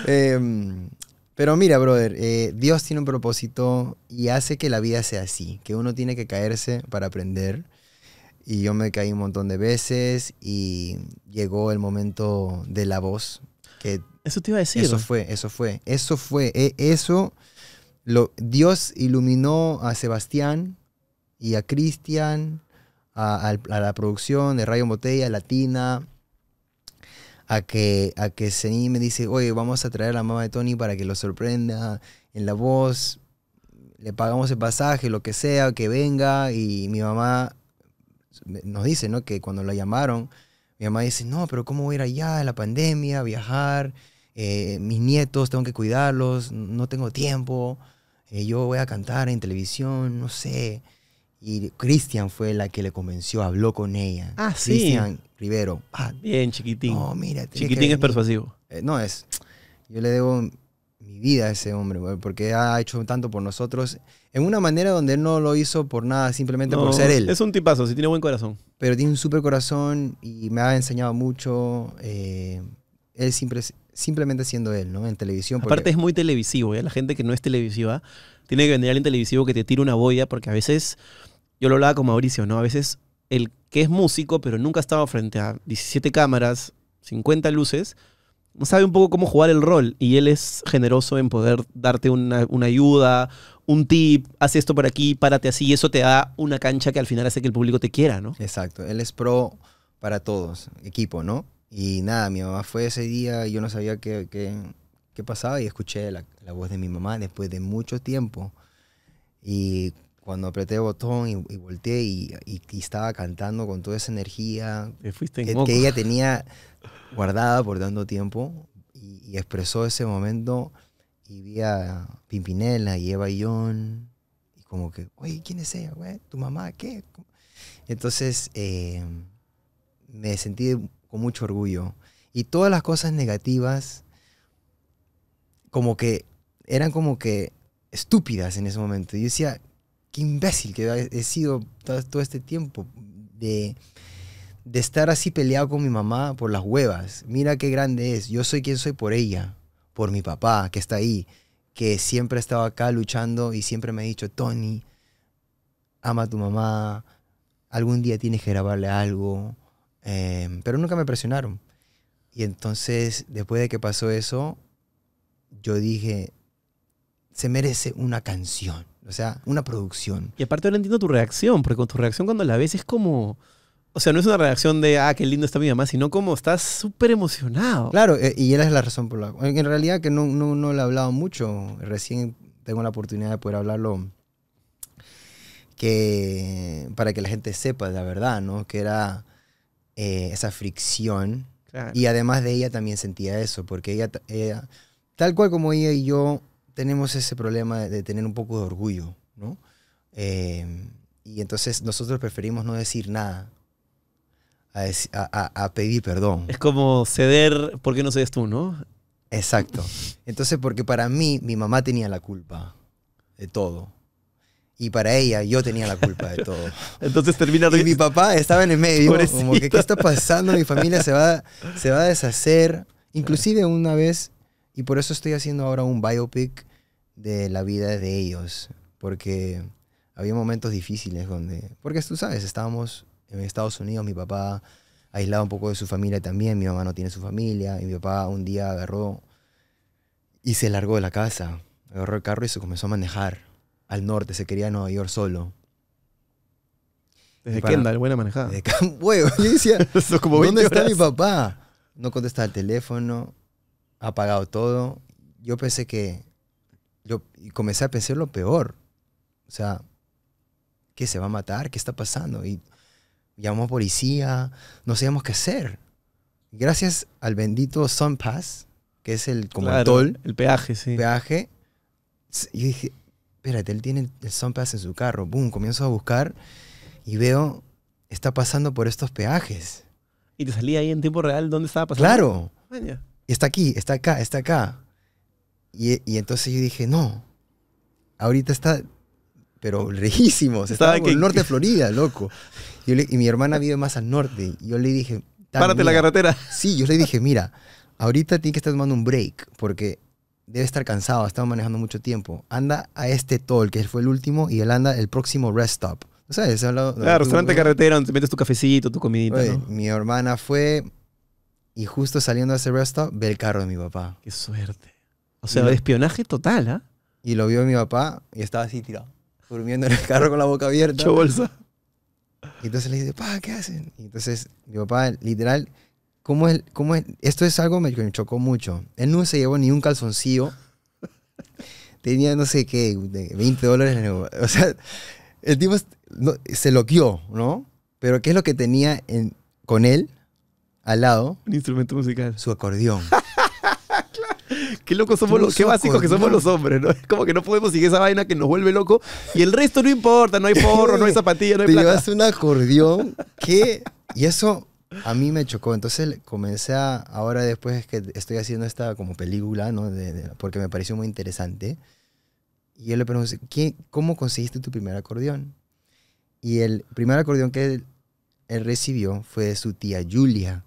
Em, pero mira, brother, eh, Dios tiene un propósito y hace que la vida sea así, que uno tiene que caerse para aprender y yo me caí un montón de veces y llegó el momento de la voz. Que eso te iba a decir. Eso fue, eso fue, eso fue, e, eso. Lo, Dios iluminó a Sebastián y a Cristian, a, la producción de Rayo Botella, Latina, a que, a que me dice, oye, vamos a traer a la mamá de Tony para que lo sorprenda en la voz, le pagamos el pasaje, lo que sea, que venga, y mi mamá nos dice, ¿no? Que cuando la llamaron, mi mamá dice, no, pero ¿cómo voy a ir allá? La pandemia, viajar, eh, mis nietos, tengo que cuidarlos, no tengo tiempo, eh, yo voy a cantar en televisión, no sé. Y Cristian fue la que le convenció, habló con ella. Ah, sí. Cristian Rivero. Ah, Bien, chiquitín. No, mira. Chiquitín es persuasivo. Eh, no, es. Yo le debo mi vida ese hombre, porque ha hecho tanto por nosotros en una manera donde él no lo hizo por nada, simplemente por ser él. Es un tipazo, sí tiene buen corazón. Pero tiene un súper corazón y me ha enseñado mucho. Eh, él simplemente siendo él, ¿no? En televisión. Aparte es muy televisivo, ¿ya? ¿eh? La gente que no es televisiva tiene que venir alguien televisivo que te tire una boya, porque a veces, yo lo hablaba con Mauricio, ¿no? A veces el que es músico, pero nunca estaba frente a 17 cámaras, 50 luces, sabe un poco cómo jugar el rol y él es generoso en poder darte una, ayuda, un tip, haz esto por aquí, párate así, y eso te da una cancha que al final hace que el público te quiera, ¿no? Exacto, él es pro para todos, equipo, ¿no? Y nada, mi mamá fue ese día y yo no sabía qué, qué, pasaba y escuché la, la, voz de mi mamá después de mucho tiempo. Y cuando apreté el botón y, volteé y, estaba cantando con toda esa energía que, ella (laughs) tenía guardada por tanto tiempo y, expresó ese momento y vi a Pimpinela y Eva Ion y como que, oye, ¿quién es ella? Güey? ¿Tu mamá? ¿Qué? Entonces eh, me sentí con mucho orgullo y todas las cosas negativas como que eran como que estúpidas en ese momento. Yo decía, imbécil que he sido todo este tiempo de, de estar así peleado con mi mamá por las huevas. Mira qué grande es. Yo soy quien soy por ella, por mi papá que está ahí, que siempre ha estado acá luchando y siempre me ha dicho, Tony, ama a tu mamá, algún día tienes que grabarle algo. Em, pero nunca me presionaron. Y entonces, después de que pasó eso, yo dije, se merece una canción. O sea, una producción. Y aparte ahora entiendo tu reacción, porque con tu reacción cuando la ves es como... O sea, no es una reacción de, ah, qué lindo está mi mamá, sino como estás súper emocionado. Claro, eh, y esa es la razón por la cual... En realidad que no, no, no le he hablado mucho. Recién tengo la oportunidad de poder hablarlo que para que la gente sepa la verdad, ¿no? Que era eh, esa fricción. Y además de ella también sentía eso, porque ella, ella, tal cual como ella y yo tenemos ese problema de, tener un poco de orgullo, ¿no? Eh, y entonces nosotros preferimos no decir nada a, pedir perdón. Es como ceder porque no cedes tú, ¿no? Exacto. Entonces, porque para mí, mi mamá tenía la culpa de todo. Y para ella, yo tenía la culpa de todo. (laughs) entonces termina... Y mi papá estaba en el medio, Pobrecito. como que, ¿qué está pasando? Mi familia se va, se va a deshacer. Inclusive una vez, y por eso estoy haciendo ahora un biopic de la vida de ellos, porque había momentos difíciles donde, porque tú sabes, estábamos en Estados Unidos, mi papá aislado un poco de su familia también, mi mamá no tiene su familia, y mi papá un día agarró y se largó de la casa, agarró el carro y se comenzó a manejar al norte, se quería a Nueva York solo. Desde qué Kendall, buena manejada. (laughs) Desde, bueno, yo decía, (laughs) ¿dónde está mi papá? No contestaba el teléfono, Ha apagado todo. Yo pensé que yo comencé a pensar lo peor. O sea, ¿qué se va a matar? ¿Qué está pasando? Y llamó a policía, no sabíamos qué hacer. Gracias al bendito SunPass, que es el como el, peaje, sí. Peaje. Y dije, espérate, él tiene el SunPass en su carro. Boom, comienzo a buscar y veo, está pasando por estos peajes. Y te salía ahí en tiempo real dónde estaba pasando. Claro. Y Está aquí, está acá, está acá. Y, entonces yo dije, no, ahorita está, pero se estaba en el norte de (laughs) Florida, loco. Yo y mi hermana vive más al norte. Y yo le dije, párate la carretera. Sí, yo le dije, mira, ahorita tiene que estar tomando un break porque debe estar cansado, estaba manejando mucho tiempo. Anda a este toll, que fue el último, y él anda el próximo rest stop. O sea, hablado, restaurante carretera donde te metes tu cafecito, tu comidita. Mi hermana fue y justo saliendo de ese rest stop ve el carro de mi papá. Qué suerte. O sea, espionaje total, ¿ah? Y lo vio mi papá y estaba así tirado, durmiendo en el carro con la boca abierta. Yo bolsa. Y entonces le dije, papá, ¿qué hacen? Y entonces mi papá, literal, ¿cómo es, cómo es? Esto es algo que me chocó mucho. Él no se llevó ni un calzoncillo. (laughs) Tenía no sé qué, 20 dólares. O sea, el tipo se se loqueó, ¿no? Pero ¿qué es lo que tenía en, con él al lado? Un instrumento musical. Su acordeón. (laughs) Qué locos somos los, qué básicos que somos los hombres, ¿no? Es como que no podemos seguir esa vaina que nos vuelve loco. Y el resto no importa, no hay porro, (laughs) no hay zapatilla, no hay Te plata. un acordeón que. Y eso a mí me chocó. Entonces comencé a, ahora después que estoy haciendo esta como película, ¿no? porque me pareció muy interesante. Y yo le pregunté, ¿cómo conseguiste tu primer acordeón? Y el primer acordeón que él recibió fue de su tía Julia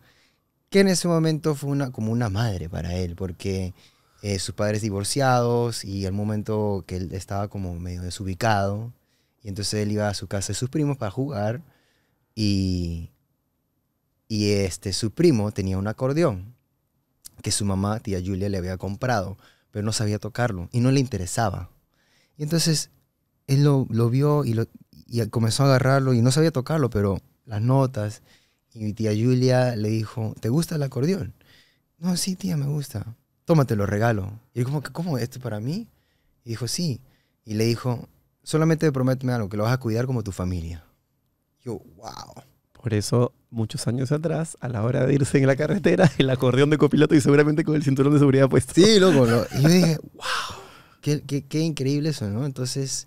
que en ese momento fue una, como una madre para él, porque eh, sus padres divorciados y el momento que él estaba como medio desubicado, y entonces él iba a su casa de sus primos para jugar y, y este, su primo tenía un acordeón que su mamá, tía Julia, le había comprado, pero no sabía tocarlo y no le interesaba. Y entonces él lo, vio y, lo, y comenzó a agarrarlo y no sabía tocarlo, pero las notas y mi tía Julia le dijo, ¿te gusta el acordeón? No, sí, tía, me gusta. Tómate, lo regalo. Y yo como, ¿cómo? ¿Esto para mí? Y dijo, sí. Y le dijo, solamente prométeme algo, que lo vas a cuidar como tu familia. Yo, wow. Por eso, muchos años atrás, a la hora de irse en la carretera, el acordeón de copiloto y seguramente con el cinturón de seguridad puesto. Sí, loco. Y yo dije, wow, (laughs) qué increíble eso, ¿no? Entonces,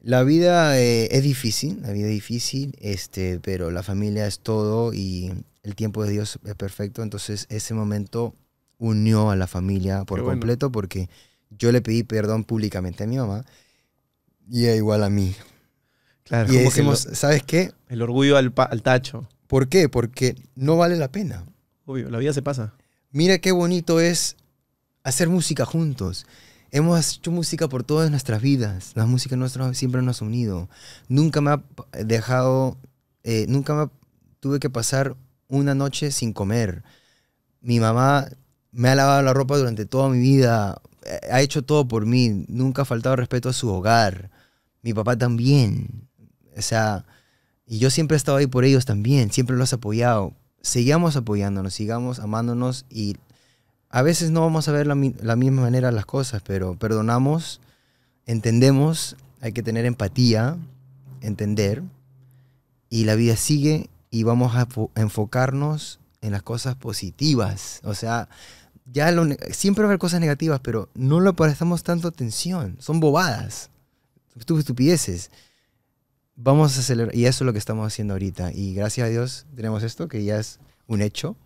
la vida eh, es difícil, la vida es difícil, este, pero la familia es todo y el tiempo de Dios es perfecto. Entonces ese momento unió a la familia por completo porque yo le pedí perdón públicamente a mi mamá y ella igual a mí. Claro, y decimos, ¿sabes qué? El orgullo al, al, tacho. ¿Por qué? Porque no vale la pena. Obvio, la vida se pasa. Mira qué bonito es hacer música juntos. Hemos hecho música por todas nuestras vidas. La música nuestra siempre nos ha unido. Nunca me ha dejado, eh, nunca me tuve que pasar una noche sin comer. Mi mamá me ha lavado la ropa durante toda mi vida. Eh, ha hecho todo por mí. Nunca ha faltado respeto a su hogar. Mi papá también. O sea, y yo siempre he estado ahí por ellos también. Siempre los he apoyado. Sigamos apoyándonos, sigamos amándonos y a veces no vamos a ver la, misma manera las cosas, pero perdonamos, entendemos, hay que tener empatía, entender, y la vida sigue y vamos a enfocarnos en las cosas positivas. O sea, ya siempre va a haber cosas negativas, pero no le prestamos tanto atención. Son bobadas, estupideces. Vamos a celebrar, y eso es lo que estamos haciendo ahorita. Y gracias a Dios tenemos esto, que ya es un hecho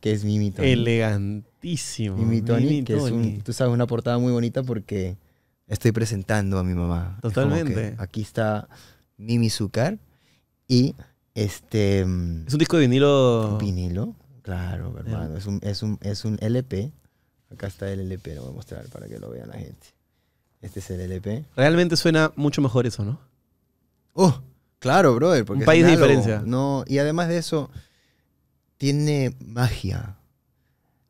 que es Mimi Tony. Elegantísimo. Mimi Tony, que es tú sabes, una portada muy bonita porque estoy presentando a mi mamá. Totalmente. Aquí está Mimi Zucar y este... Mm, es un disco de vinilo. Vinilo, claro, hermano. Es, un, es, LP. Acá está el LP, lo voy a mostrar para que lo vean la gente. Este es el LP. Realmente suena mucho mejor eso, ¿no? ¡Oh! Claro, brother. Porque un país de diferencia. No, y además de eso, tiene magia.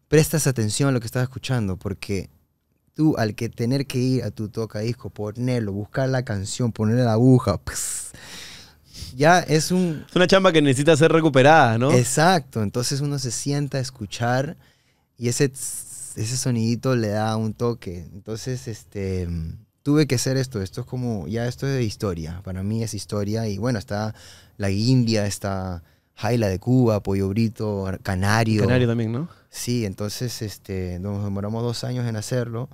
Prestas atención a lo que estás escuchando porque tú al que tener que ir a tu toca disco ponerlo, buscar la canción, poner la aguja, ya es un... Es una chamba que necesita ser recuperada, ¿no? Exacto, entonces uno se sienta a escuchar y ese, ese sonidito le da un toque. Entonces, este, tuve que hacer esto, esto es como, ya esto es de historia, para mí es historia y bueno, está la India, está jaila de Cuba, pollo brito, canario. Canario también, ¿no? Sí, entonces este, nos demoramos dos años en hacerlo.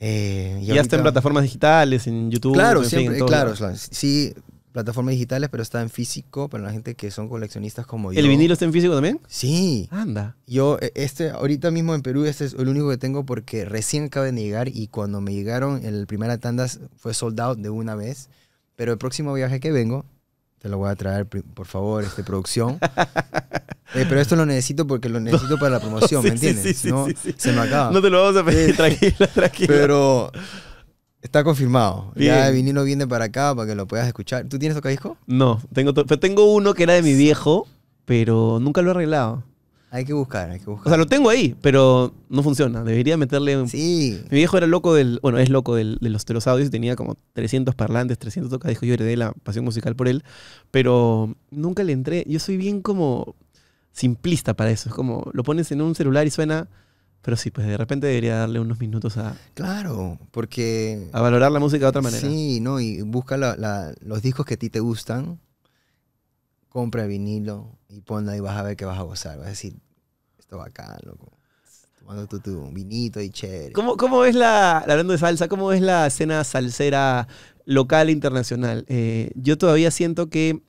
Eh, ¿Ya y, en plataformas digitales, en YouTube. Claro, claro. Sí, plataformas digitales, pero está en físico para la gente que son coleccionistas como yo. ¿El vinilo está en físico también? Sí. Anda. Yo, e, este, ahorita mismo en Perú, este es el único que tengo porque recién acaba de llegar y cuando me llegaron, el primera tanda fue sold out de una vez. Pero el próximo viaje que vengo, te lo voy a traer, por favor, este, producción. (laughs) Eh, pero esto lo necesito porque lo necesito para la (laughs) promoción, ¿me entiendes? Sí, sí, ¿No? sí, Se me acaba. No te lo vamos a pedir, tranquilo, eh, tranquilo. (laughs) Pero está confirmado. Ya el vinilo viene para acá para que lo puedas escuchar. ¿Tú tienes tocadisco? No, tengo, tengo uno que era de mi viejo, pero nunca lo he arreglado. Hay que buscar, hay que buscar. O sea, lo tengo ahí, pero no funciona. Debería meterle un... Sí. Mi viejo era loco del... Bueno, es loco del, de los y Tenía como 300 parlantes, 300 tocas. Dijo, yo heredé la pasión musical por él. Pero nunca le entré... Yo soy bien como simplista para eso. Es como, lo pones en un celular y suena... Pero sí, pues de repente debería darle unos minutos a... Claro, porque... A valorar la música de otra manera. Sí, ¿no? Y busca los discos que a ti te gustan compra vinilo y ponla y vas a ver que vas a gozar. Vas a decir, esto acá loco. Tomando tu, tu vinito y chévere. ¿Cómo, es la, hablando de salsa, cómo es la escena salsera local e internacional? Eh, yo todavía siento que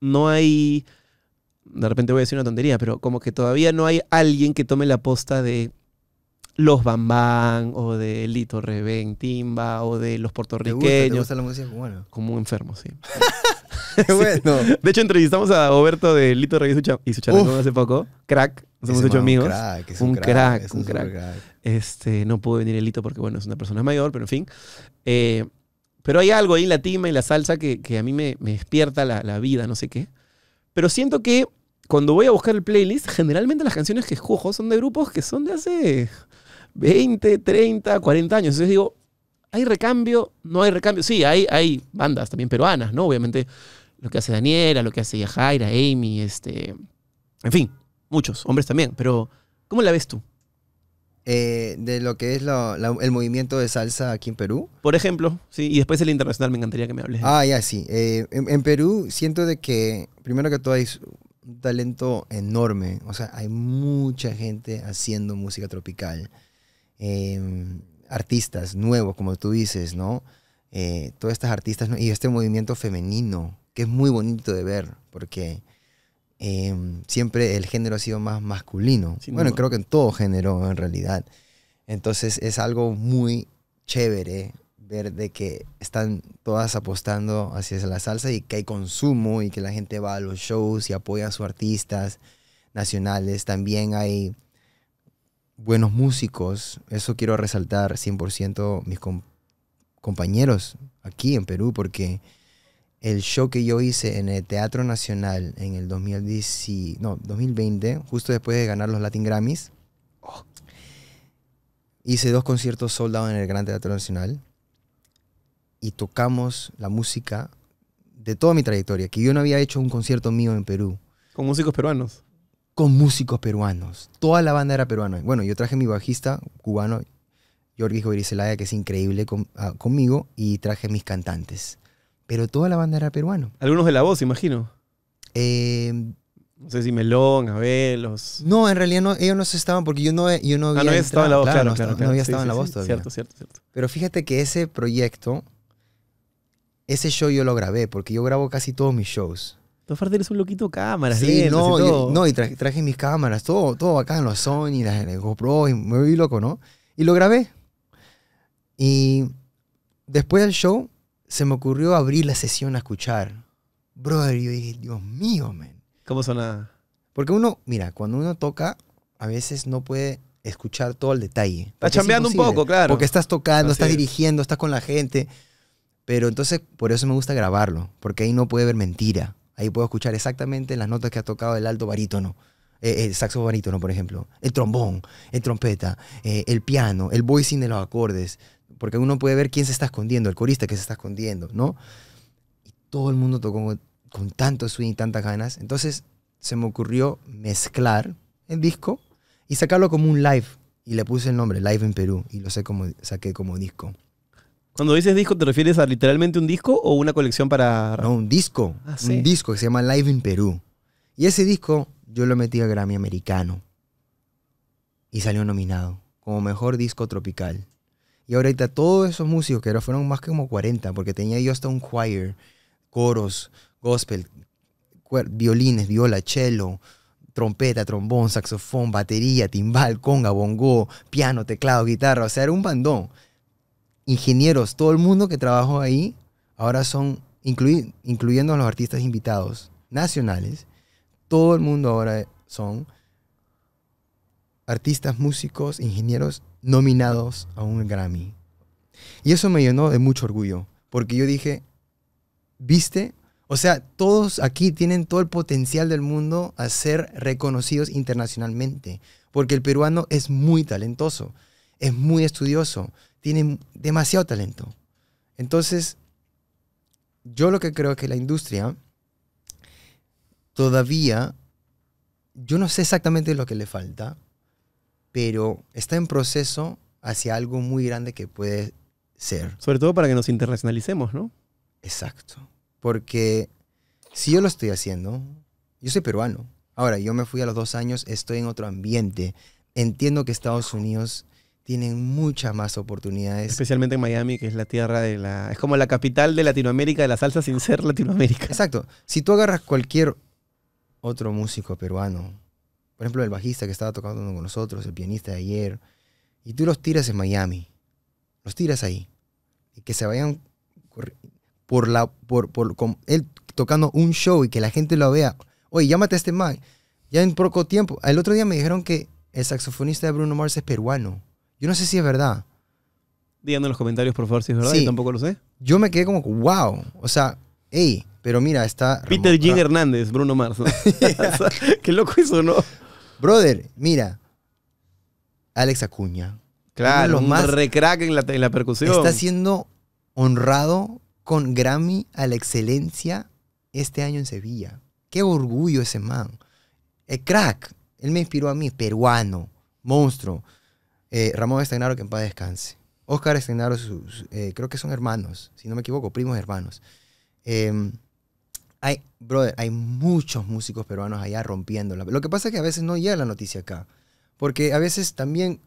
no hay, de repente voy a decir una tontería, pero como que todavía no hay alguien que tome la posta de los Bambán o de Lito Rebén Timba o de los puertorriqueños. ¿Te gusta, Como enfermo, (laughs) sí. bueno. De hecho, entrevistamos a Oberto de Lito Rebén y su charla hace poco. Crack. somos hemos amigos. Crack, un, crack, un, crack. Este, no pudo venir el Lito porque, bueno, es una persona mayor, pero en fin. Eh, pero hay algo ahí en la timba y la salsa que, a mí me, despierta la, vida, no sé qué. Pero siento que cuando voy a buscar el playlist, generalmente las canciones que escojo son de grupos que son de hace 20, 30, 40 años. Entonces digo, ¿hay recambio? No hay recambio. Sí, hay, hay bandas también peruanas, ¿no? Obviamente lo que hace Daniela, lo que hace Yajaira, Amy, este... En fin, muchos, hombres también, pero ¿cómo la ves tú? Eh, de lo que es el movimiento de salsa aquí en Perú. Por ejemplo, sí, y después el internacional me encantaría que me hables. Ah, ya, sí. Eh, en, en, Perú siento de que, primero que todo, hay un talento enorme. O sea, hay mucha gente haciendo música tropical. Em, artistas nuevos, como tú dices, ¿no? Eh, todas estas artistas y este movimiento femenino, que es muy bonito de ver, porque em, siempre el género ha sido más masculino. bueno, creo que en todo género, en realidad. Entonces es algo muy chévere ver de que están todas apostando hacia la salsa y que hay consumo y que la gente va a los shows y apoya a sus artistas nacionales. También hay buenos músicos, eso quiero resaltar 100% mis compañeros aquí en Perú, porque el show que yo hice en el Teatro Nacional en el 2010, no, 2020, justo después de ganar los Latin Grammys, hice dos conciertos soldados en el Gran Teatro Nacional y tocamos la música de toda mi trayectoria, que yo no había hecho un concierto mío en Perú. Con músicos peruanos músicos peruanos. Toda la banda era peruana. Bueno, yo traje mi bajista cubano, Jorge que es increíble ah, conmigo, y traje mis cantantes. Pero toda la banda era peruana. Algunos de la voz, imagino. Eh, no sé si Melón, Abelos No, en realidad no, ellos no se estaban porque yo no, yo ah, había... estado en la voz, claro, claro, en la todavía. Cierto, cierto, cierto. Pero fíjate que ese proyecto, ese show yo lo grabé porque yo grabo casi todos mis shows un loquito cámaras. Sí, no, y no, y traje, mis cámaras, todo, todo en los Sony, las, las GoPro, y me vi loco, ¿no? Y lo grabé. Y después del show, se me ocurrió abrir la sesión a escuchar. Brother, yo dije, Dios mío, man. ¿Cómo sonaba? Porque uno, mira, cuando uno toca, a veces no puede escuchar todo el detalle. está chambeando un poco, claro. Porque estás tocando, estás dirigiendo, estás con la gente. Pero entonces, por eso me gusta grabarlo, porque ahí no puede haber mentira. Ahí puedo escuchar exactamente las notas que ha tocado el alto barítono, eh, el saxo barítono, por ejemplo, el trombón, el trompeta, eh, el piano, el voicing de los acordes, porque uno puede ver quién se está escondiendo, el corista que se está escondiendo, ¿no? Y todo el mundo tocó con, tanto swing y tantas ganas. Entonces se me ocurrió mezclar el disco y sacarlo como un live. Y le puse el nombre, Live en Perú, y lo sé como, saqué como disco. Cuando dices disco, ¿te refieres a literalmente un disco o una colección para.? No, un disco. Ah, un disco que se llama Live in Perú. Y ese disco yo lo metí a Grammy americano. Y salió nominado como mejor disco tropical. Y ahorita todos esos músicos, que ahora fueron más que como 40, porque tenía yo hasta un choir, coros, gospel, violines, viola, cello, trompeta, trombón, saxofón, batería, timbal, conga, bongo, piano, teclado, guitarra, o sea, era un bandón ingenieros, todo el mundo que trabajó ahí, ahora son, incluyendo a los artistas invitados nacionales, todo el mundo ahora son artistas, músicos, ingenieros nominados a un Grammy. Y eso me llenó de mucho orgullo, porque yo dije, ¿viste? O sea, todos aquí tienen todo el potencial del mundo a ser reconocidos internacionalmente, porque el peruano es muy talentoso, es muy estudioso, tienen demasiado talento. Entonces, yo lo que creo es que la industria todavía, yo no sé exactamente lo que le falta, pero está en proceso hacia algo muy grande que puede ser. Sobre todo para que nos internacionalicemos, ¿no? Exacto. Porque si yo lo estoy haciendo, yo soy peruano. Ahora, yo me fui a los dos años, estoy en otro ambiente. Entiendo que Estados Unidos tienen muchas más oportunidades. Especialmente en Miami, que es la tierra de la... Es como la capital de Latinoamérica, de la salsa sin ser Latinoamérica. Exacto. Si tú agarras cualquier otro músico peruano, por ejemplo el bajista que estaba tocando con nosotros, el pianista de ayer, y tú los tiras en Miami, los tiras ahí, y que se vayan por la... Por, por, él tocando un show y que la gente lo vea. Oye, llámate a este man. Ya en poco tiempo. El otro día me dijeron que el saxofonista de Bruno Mars es peruano. Yo no sé si es verdad. Díganme en los comentarios, por favor, si es verdad. Yo tampoco lo sé. Yo me quedé como, wow. O sea, hey, pero mira, está. Peter Jim Hernández, Bruno Mars. (laughs) (laughs) Qué loco eso, ¿no? Brother, mira. Alex Acuña. Claro, más recrack en la, en la percusión. Está siendo honrado con Grammy a la excelencia este año en Sevilla. Qué orgullo ese man. El crack. Él me inspiró a mí, peruano, monstruo. Eh, Ramón Estenaro que en paz descanse. Oscar Estagnaro, eh, creo que son hermanos, si no me equivoco, primos hermanos. Em, hay, brother, hay muchos músicos peruanos allá rompiéndola. Lo que pasa es que a veces no llega la noticia acá. Porque a veces también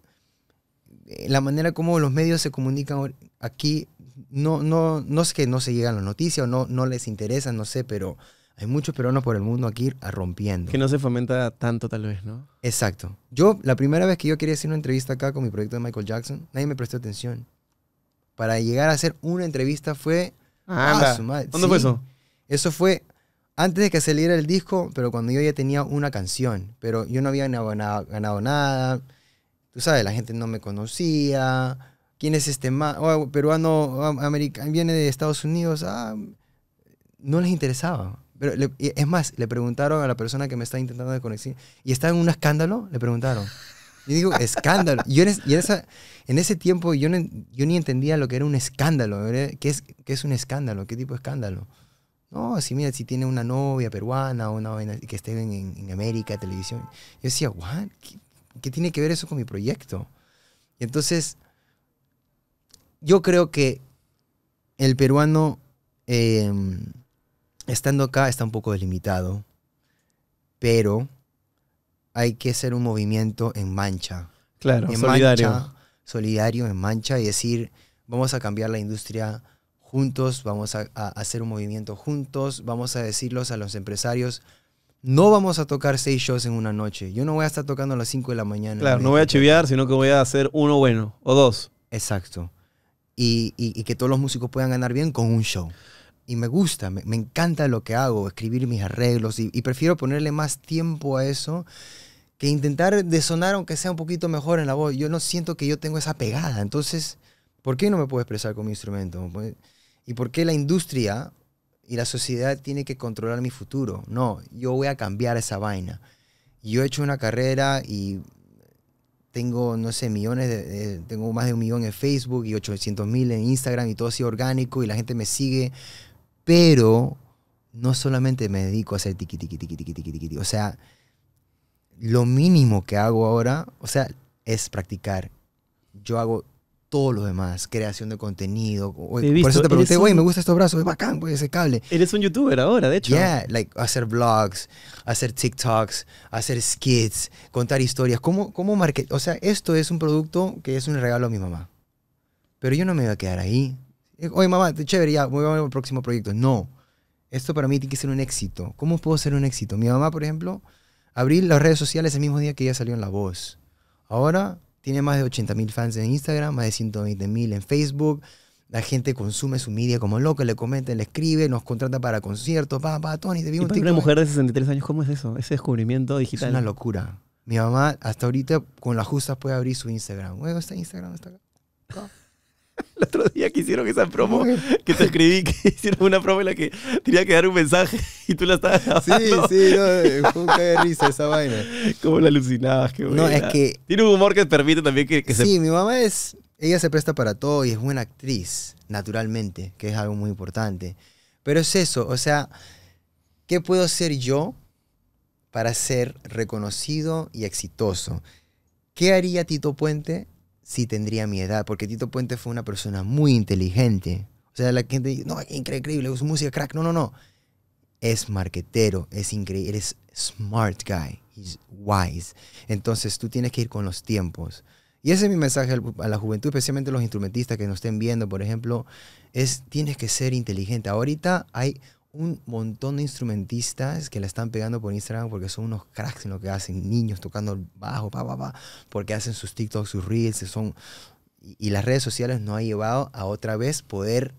eh, la manera como los medios se comunican aquí, no, no, no sé que no se llegan las noticias o no, no les interesa, no sé, pero hay muchos peruanos por el mundo aquí rompiendo. Que no se fomenta tanto tal vez, ¿no? Exacto. Yo, la primera vez que yo quería hacer una entrevista acá con mi proyecto de Michael Jackson, nadie me prestó atención. Para llegar a hacer una entrevista fue... Ah, fue eso? Eso fue antes de que saliera el disco, pero cuando yo ya tenía una canción. Pero yo no había ganado, nada. Tú sabes, la gente no me conocía. ¿Quién es este más? Oh, peruano, americano, viene de Estados Unidos. Ah, no les interesaba. Pero es más, le preguntaron a la persona que me está intentando de conexión y está en un escándalo, le preguntaron. Yo digo, escándalo. Yo en, y en, esa, en ese tiempo yo, yo ni entendía lo que era un escándalo. ¿Qué es, es un escándalo? ¿Qué tipo de escándalo? No, si mira, si tiene una novia peruana o una novia que esté en, América, televisión. Yo decía, ¿What? ¿Qué, tiene que ver eso con mi proyecto? Y entonces, yo creo que el peruano... Eh, estando acá está un poco delimitado, pero hay que hacer un movimiento en mancha. Claro, en solidario. solidario, en mancha, y decir, vamos a cambiar la industria juntos, vamos a, hacer un movimiento juntos, vamos a decirlos a los empresarios, no vamos a tocar seis shows en una noche. Yo no voy a estar tocando a las cinco de la mañana. Claro, no voy a chiviar, sino que voy a hacer uno bueno o dos. Exacto. Y, y, que todos los músicos puedan ganar bien con un show y me gusta, me, encanta lo que hago, escribir mis arreglos y, prefiero ponerle más tiempo a eso que intentar de sonar aunque sea un poquito mejor en la voz. Yo no siento que yo tengo esa pegada, entonces, ¿por qué no me puedo expresar con mi instrumento? Pues, ¿Y por qué la industria y la sociedad tiene que controlar mi futuro? No, yo voy a cambiar esa vaina. Yo he hecho una carrera y tengo, no sé, millones, tengo más de un millón en Facebook y 800 mil en Instagram y todo así orgánico y la gente me sigue pero no solamente me dedico a hacer tiki tiki tiki tiki tiki O sea, lo mínimo que hago ahora, o sea, es practicar. Yo hago todo lo demás, creación de contenido. por eso te pregunté, güey, me gusta estos brazos, es bacán, güey, ese cable. Eres un youtuber ahora, de hecho. Yeah, like hacer vlogs, hacer TikToks, hacer skits, contar historias. ¿Cómo, cómo market? O sea, esto es un producto que es un regalo a mi mamá. Pero yo no me voy a quedar ahí. Eh, oye mamá, chévere, ya, voy a el próximo proyecto. No, esto para mí tiene que ser un éxito. ¿Cómo puedo ser un éxito? Mi mamá, por ejemplo, abrió las redes sociales el mismo día que ella salió en La Voz. Ahora tiene más de 80 mil fans en Instagram, más de 120 mil en Facebook. La gente consume su media como loca, le comenta, le escribe, nos contrata para conciertos, pa, pa, Tony, te vi un para una mujer de 63 años, ¿cómo es eso? Ese descubrimiento digital. Es una locura. Mi mamá hasta ahorita con las justas puede abrir su Instagram. Oiga, está Instagram, está acá. (laughs) (laughs) El otro día que hicieron esa promo, que te escribí, que (laughs) hicieron una promo en la que tenía que dar un mensaje (laughs) y tú la estabas grabando. Sí, sí, no, eh, fue un de risa esa vaina. Cómo la alucinabas, qué que... Tiene un humor que permite también que, se... Sí, mi mamá es... Ella se presta para todo y es buena actriz, naturalmente, que es algo muy importante. Pero es eso, o sea, ¿qué puedo hacer yo para ser reconocido y exitoso? ¿Qué haría Tito Puente sí tendría mi edad, porque Tito Puente fue una persona muy inteligente. O sea, la gente dice, no, es increíble, es música crack. No, no, no. Es marquetero, es increíble, es smart guy, he's wise. Entonces tú tienes que ir con los tiempos. Y ese es mi mensaje a la juventud, especialmente los instrumentistas que nos estén viendo, por ejemplo, es tienes que ser inteligente. Ahorita hay, un montón de instrumentistas que la están pegando por Instagram porque son unos cracks en lo que hacen, niños tocando bajo, pa, pa, pa, porque hacen sus TikToks, sus reels, son... Y las redes sociales nos ha llevado a otra vez poder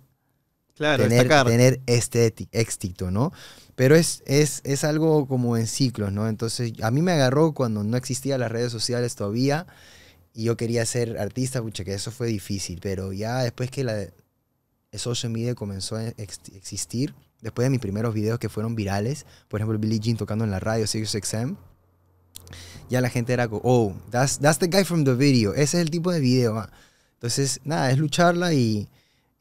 tener, este éxito, ¿no? Pero es, es, algo como en ciclos, ¿no? Entonces, a mí me agarró cuando no existían las redes sociales todavía y yo quería ser artista, pucha, que eso fue difícil, pero ya después que la social media comenzó a existir, después de mis primeros videos que fueron virales, por ejemplo, Billie Jean tocando en la radio, Sirius XM, ya la gente era como, oh, that's, the guy from the video, ese es el tipo de video. Ah". Entonces, nada, es lucharla y,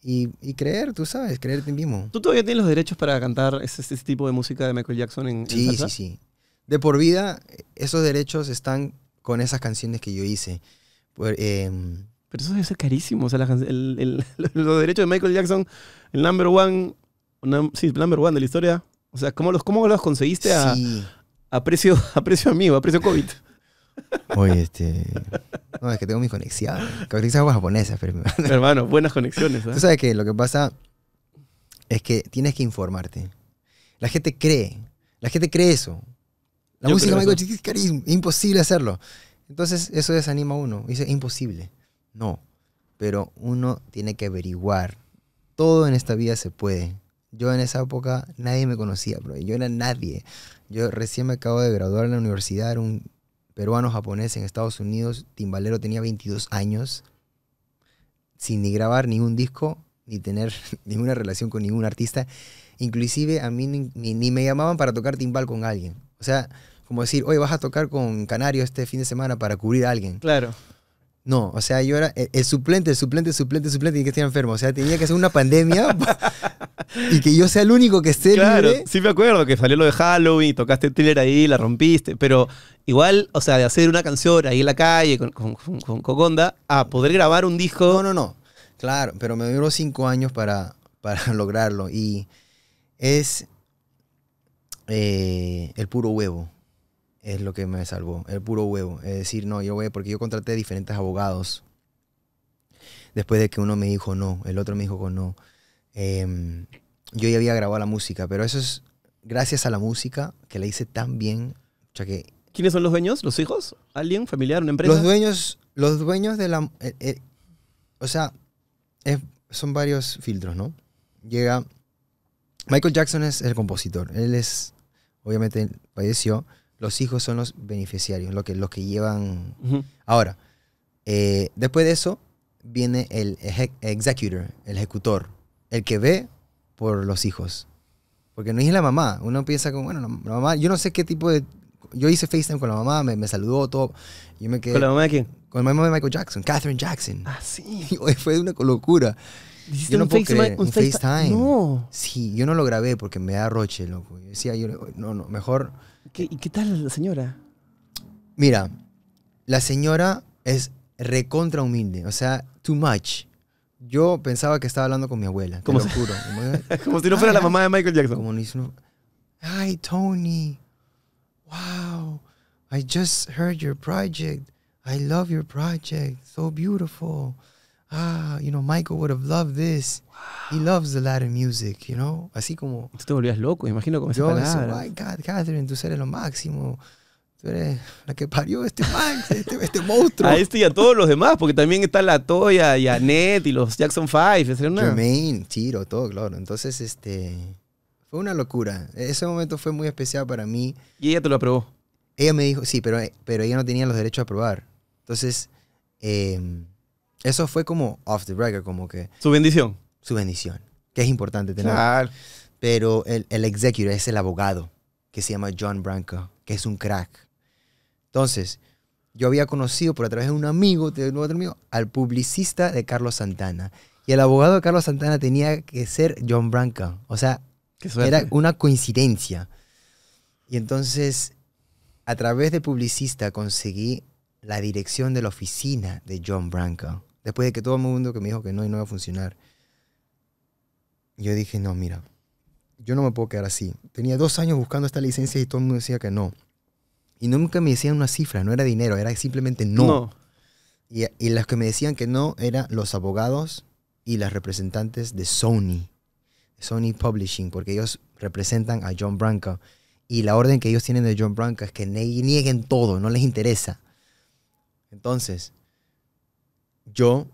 y, creer, tú sabes, creer en ti mismo. ¿Tú todavía tienes los derechos para cantar ese, tipo de música de Michael Jackson en Sí, sí, sí. De por vida, esos derechos están con esas canciones que yo hice. Em, pero eso debe ser carísimo. O sea, (laughs) los derechos de Michael Jackson, el number one sí, number one de la historia. O sea, ¿cómo los, cómo conseguiste a, a, precio, a amigo, a precio COVID? (laughs) Oye, este. No, es que tengo mis conexiones. Conexiones japonesas, Hermano, buenas conexiones. Tú ¿eh? sabes que lo que pasa es que tienes que informarte. La gente cree. La gente cree eso. La música, es Imposible hacerlo. Entonces, eso desanima a uno. Dice, imposible. No. Pero uno tiene que averiguar. Todo en esta vida se puede. Yo en esa época nadie me conocía, Yo era nadie. Yo recién me acabo de graduar en la universidad, era un peruano japonés en Estados Unidos, timbalero, tenía 22 años, sin ni grabar ningún disco, ni tener (laughs) ninguna relación con ningún artista. Inclusive a mí ni, me llamaban para tocar timbal con alguien. O sea, como decir, hoy vas a tocar con Canario este fin de semana para cubrir a alguien. Claro. No, o sea, yo era e, el, suplente, el suplente, el suplente, el suplente, y que estar enfermo. O sea, tenía que ser una pandemia (laughs) y que yo sea el único que esté claro, libre. Sí, me acuerdo que salió lo de Halloween, tocaste el thriller ahí, la rompiste. Pero igual, o sea, de hacer una canción ahí en la calle con, Coconda a poder grabar un disco. No, no, no. Claro, pero me duró cinco años para, (laughs) lograrlo. Y es eh, el puro huevo. Es lo que me salvó. El puro huevo. Es decir, no, yo voy, porque yo contraté diferentes abogados. Después de que uno me dijo no, el otro me dijo no Em, yo ya había grabado la música, pero eso es gracias a la música que la hice tan bien. que, ¿Quiénes son los dueños? ¿Los hijos? ¿Alguien? ¿Familiar? ¿Una empresa? Los dueños, los dueños de la... Eh, eh, o sea, son varios filtros, ¿no? Llega... Michael Jackson es el compositor. Él es, obviamente, falleció Los hijos son los beneficiarios, los que, los que llevan... Ahora, eh, después de eso, viene el executor el ejecutor el que ve por los hijos. Porque no es la mamá. Uno piensa como, bueno, la mamá, yo no sé qué tipo de... Yo hice FaceTime con la mamá, me, saludó todo. Yo me quedé, ¿Con la mamá de quién? Con la mamá de Michael Jackson, Catherine Jackson. Ah, sí. (laughs) fue una locura. Yo no un, un, FaceTime. No. Sí, yo no lo grabé porque me da roche, loco. decía, yo, no, no, mejor. ¿Qué, ¿Y qué tal la señora? Mira, la señora es recontra humilde. O sea, too much yo pensaba que estaba hablando con mi abuela. Te juro. (laughs) como si no fuera la mamá de Michael Jackson. Como ni no... Ay, Tony. Wow. I just heard your project. I love your project. So beautiful. Ah, you know, Michael would have loved this. He loves the Latin music, you know? Así como. Tú te volvías loco, imagino como yo, palabra. Yo oh, my God, Catherine, tú eres lo máximo tú la que parió este man, este, este, monstruo. (laughs) A este y a todos los demás, porque también está la Toya y a Ned y los Jackson Five. Jermaine, Chiro, todo, claro. Entonces, este. Fue una locura. Ese momento fue muy especial para mí. ¿Y ella te lo aprobó? Ella me dijo, sí, pero, pero ella no tenía los derechos a aprobar. Entonces, em, eso fue como off the record, como que. Su bendición. Su bendición, que es importante tener. Pero el, el executor es el abogado, que se llama John Branco, que es un crack entonces, yo había conocido por a través de un amigo, de nuevo amigo, al publicista de Carlos Santana. Y el abogado de Carlos Santana tenía que ser John Branca. O sea, era una coincidencia. Y entonces, a través de publicista conseguí la dirección de la oficina de John Branca. Después de que todo el mundo que me dijo que no y no iba a funcionar. Yo dije, no, mira, yo no me puedo quedar así. Tenía dos años buscando esta licencia y todo el mundo decía que no. Y nunca me decían una cifra, no era dinero, era simplemente no. Y, y las que me decían que no eran los abogados y las representantes de Sony, Sony Publishing, porque ellos representan a John Branca. Y la orden que ellos tienen de John Branca es que nieguen todo, no les interesa. Entonces, yo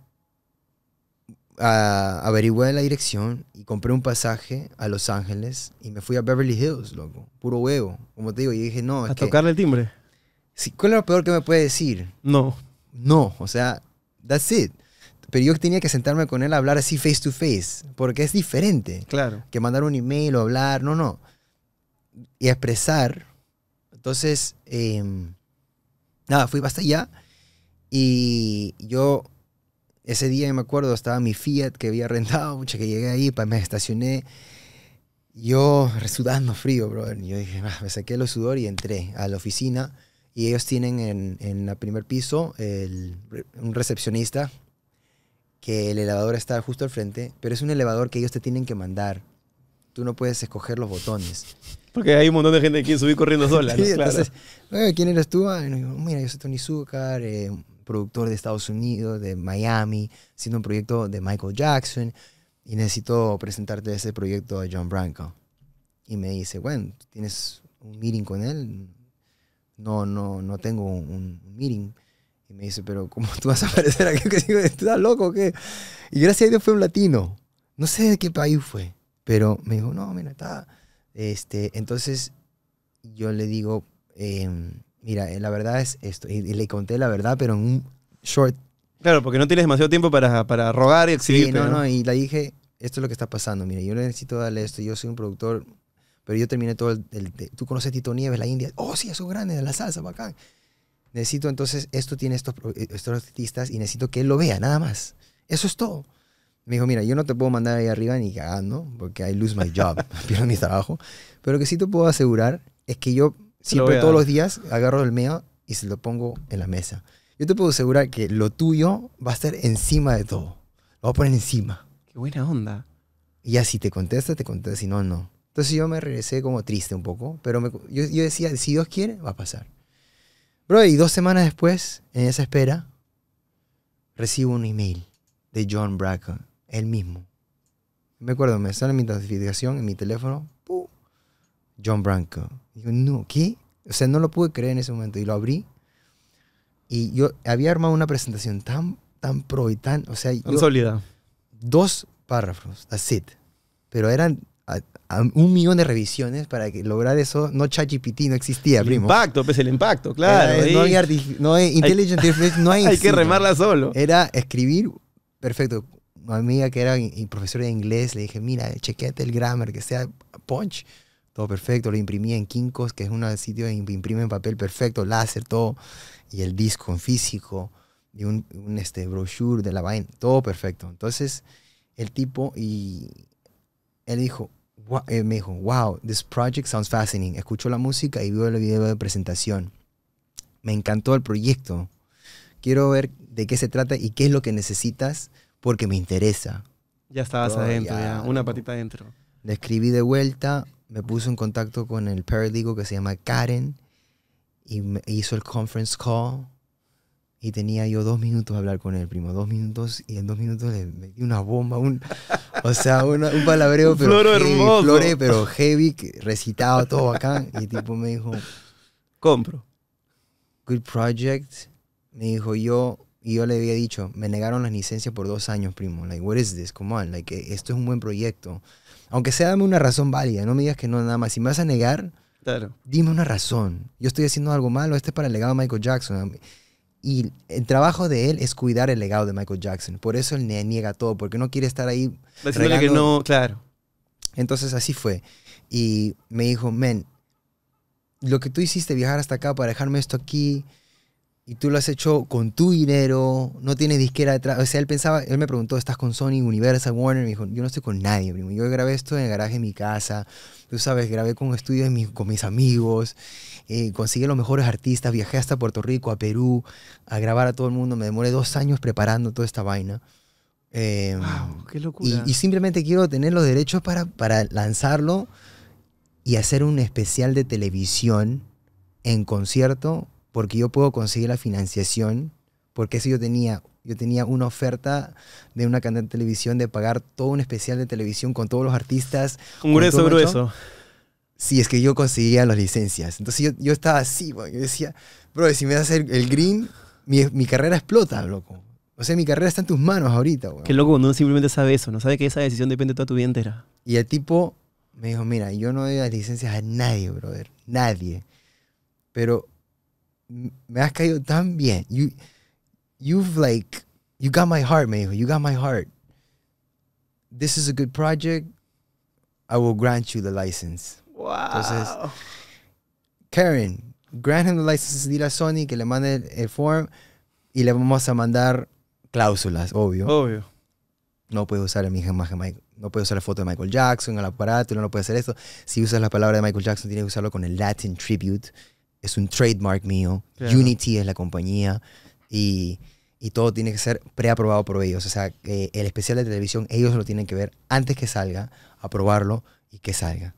averigüé la dirección y compré un pasaje a Los Ángeles y me fui a Beverly Hills, loco. Puro huevo, como te digo. Y dije, no. Es ¿A tocarle el timbre? Sí, ¿Cuál es lo peor que me puede decir? No. No, o sea, that's it. Pero yo tenía que sentarme con él a hablar así face to face, porque es diferente. Claro. Que mandar un email o hablar, no, no. Y expresar. Entonces, em, nada, fui hasta allá y yo ese día, me acuerdo, estaba mi Fiat que había rentado, mucha que llegué ahí, me estacioné. Yo sudando frío, bro. Yo dije, ah, me saqué el sudor y entré a la oficina. Y ellos tienen en, en el primer piso el, un recepcionista que el elevador está justo al frente, pero es un elevador que ellos te tienen que mandar. Tú no puedes escoger los botones. Porque hay un montón de gente que quiere subir corriendo sola. sí, ¿quién eres tú? Ah, mira, yo soy Tony Zucker, eh, productor de Estados Unidos, de Miami, haciendo un proyecto de Michael Jackson y necesito presentarte ese proyecto a John Branco. Y me dice, bueno, ¿tienes un meeting con él? No, no, no tengo un, meeting. Y me dice, pero ¿cómo tú vas a aparecer aquí? (laughs) ¿Estás loco o qué? Y gracias a Dios fue un latino. No sé de qué país fue. Pero me dijo, no, mira, está... Este, entonces yo le digo, eh, mira, eh, la verdad es esto. Y, le conté la verdad, pero en un short. Claro, porque no tienes demasiado tiempo para, para rogar y exhibir. no, no, y le dije, esto es lo que está pasando, mira, yo necesito darle esto, yo soy un productor, pero yo terminé todo el... ¿Tú conoces Tito Nieves, la India? Oh, sí, grande de la salsa, bacán. Necesito entonces, esto tiene estos, eh, estos artistas y necesito que él lo vea, nada más. Eso es todo. Me dijo, mira, yo no te puedo mandar ahí arriba ni cagando, porque ahí lose my job, (laughs) pierdo mi trabajo. Pero que sí te puedo asegurar es que yo Siempre todos los días agarro el mío y se lo pongo en la mesa. Yo te puedo asegurar que lo tuyo va a estar encima de todo. Lo voy a poner encima. Qué buena onda. Y ya si te contesta, te contesta, si no, no. Entonces yo me regresé como triste un poco, pero yo, yo, decía, si Dios quiere, va a pasar. Bro, y dos semanas después, en esa espera, recibo un email de John Bracken, él mismo. Me acuerdo, me sale mi notificación en mi teléfono, John Branco. Digo, no, ¿qué? O sea, no lo pude creer en ese momento. Y lo abrí. Y yo había armado una presentación tan, tan pro y tan. O sea, sólida. Dos párrafos, así, Pero eran un millón de revisiones para que lograr eso. No ChatGPT no existía, el Impacto, pues el impacto, claro. no, eh, hay no hay (laughs) no hay. hay que remarla solo. Era escribir, perfecto. Una amiga que era profesora de inglés le dije, mira, chequete el grammar, que sea punch todo perfecto, lo imprimí en Kinkos, que es un sitio que imprime en papel perfecto, láser, todo, y el disco en físico, y un, este, brochure de la vaina, todo perfecto. Entonces, el tipo, y él eh, me dijo, wow, this project sounds fascinating. Escuchó la música y vio el video de presentación. Me encantó el proyecto. Quiero ver de qué se trata y qué es lo que necesitas porque me interesa. Ya estabas adentro, ya, una patita adentro. Le escribí de vuelta, me puso en contacto con el paralegal que se llama Karen y me hizo el conference call y tenía yo dos minutos a hablar con él, primo, dos minutos y en dos minutos le metí una bomba, un, (laughs) o sea, un palabreo, pero, heavy, hermoso. Flore, pero heavy, recitado todo acá y tipo me dijo, compro. Good project, me dijo yo, y yo le había dicho, me negaron las licencias por dos años, primo, like, what is this, come on, like, eh, esto es un buen proyecto aunque sea, dame una razón válida. No me digas que no, nada más. Si me vas a negar, claro. dime una razón. Yo estoy haciendo algo malo. Este es para el legado de Michael Jackson. Y el trabajo de él es cuidar el legado de Michael Jackson. Por eso él niega todo, porque no quiere estar ahí. no, claro. Entonces así fue. Y me dijo, men, lo que tú hiciste, viajar hasta acá para dejarme esto aquí, y tú lo has hecho con tu dinero, no tienes disquera detrás. O sea, él pensaba, él me preguntó, ¿estás con Sony, Universal, Warner? Me dijo, yo no estoy con nadie, primo. Yo grabé esto en el garaje de mi casa, tú sabes, grabé con estudios con mis amigos, eh, conseguí los mejores artistas, viajé hasta Puerto Rico, a Perú, a grabar a todo el mundo. Me demoré dos años preparando toda esta vaina. Eh, wow, qué locura. Y, simplemente quiero tener los derechos para, para lanzarlo y hacer un especial de televisión en concierto porque yo puedo conseguir la financiación, porque eso yo tenía, yo tenía una oferta de una cadena de televisión de pagar todo un especial de televisión con todos los artistas. Un grueso, grueso. Sí, es que yo conseguía las licencias. Entonces yo, estaba así, yo decía, bro, si me das el, green, mi, mi, carrera explota, loco. O sea, mi carrera está en tus manos ahorita, güey. Qué loco, uno simplemente sabe eso, no sabe que esa decisión depende de toda tu vida entera. Y el tipo me dijo, mira, yo no doy las licencias a nadie, brother, nadie. Pero me has caído tan bien. You, you've like, you got my heart, dijo You got my heart. This is a good project. I will grant you the license. Wow. Entonces, Karen, grant him the license. ir a Sony que le mande el, form y le vamos a mandar cláusulas, obvio. Obvio. No puede usar la misma imagen, Michael. No puede usar la foto de Michael Jackson, el aparato, no, lo puede hacer esto. Si usas la palabra de Michael Jackson, tienes que usarlo con el Latin tribute es un trademark mío, Unity es la compañía y, y todo tiene que ser preaprobado por ellos. O sea, el especial de televisión ellos lo tienen que ver antes que salga, aprobarlo y que salga.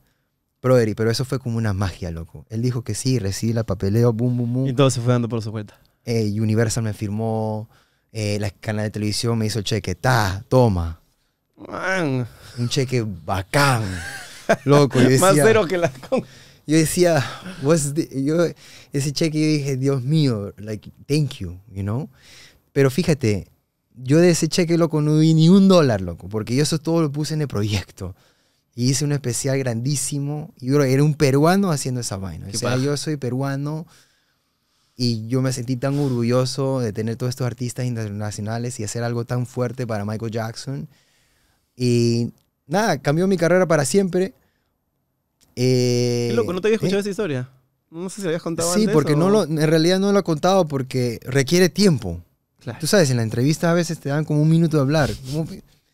Brother, pero eso fue como una magia, loco. Él dijo que sí, recibí la papeleo, boom, boom, boom. Y todo se fue dando por su cuenta. Eh, Universal me firmó, eh, la canal de televisión me hizo el cheque, ta, toma. Un cheque bacán. Loco, (laughs) Más cero que la yo decía, yo ese cheque yo dije, Dios mío, like, thank you, you know. Pero fíjate, yo de ese cheque, loco, no vi ni un dólar, loco, porque yo eso todo lo puse en el proyecto. Y hice un especial grandísimo. Y era un peruano haciendo esa vaina. o sea, yo soy peruano y yo me sentí tan orgulloso de tener todos estos artistas internacionales y hacer algo tan fuerte para Michael Jackson. Y nada, cambió mi carrera para siempre. Eh, loco, no te había escuchado ¿eh? esa historia. No sé si la habías contado Sí, porque no en realidad no lo he contado porque requiere tiempo. Tú sabes, en la entrevista a veces te dan como un minuto de hablar.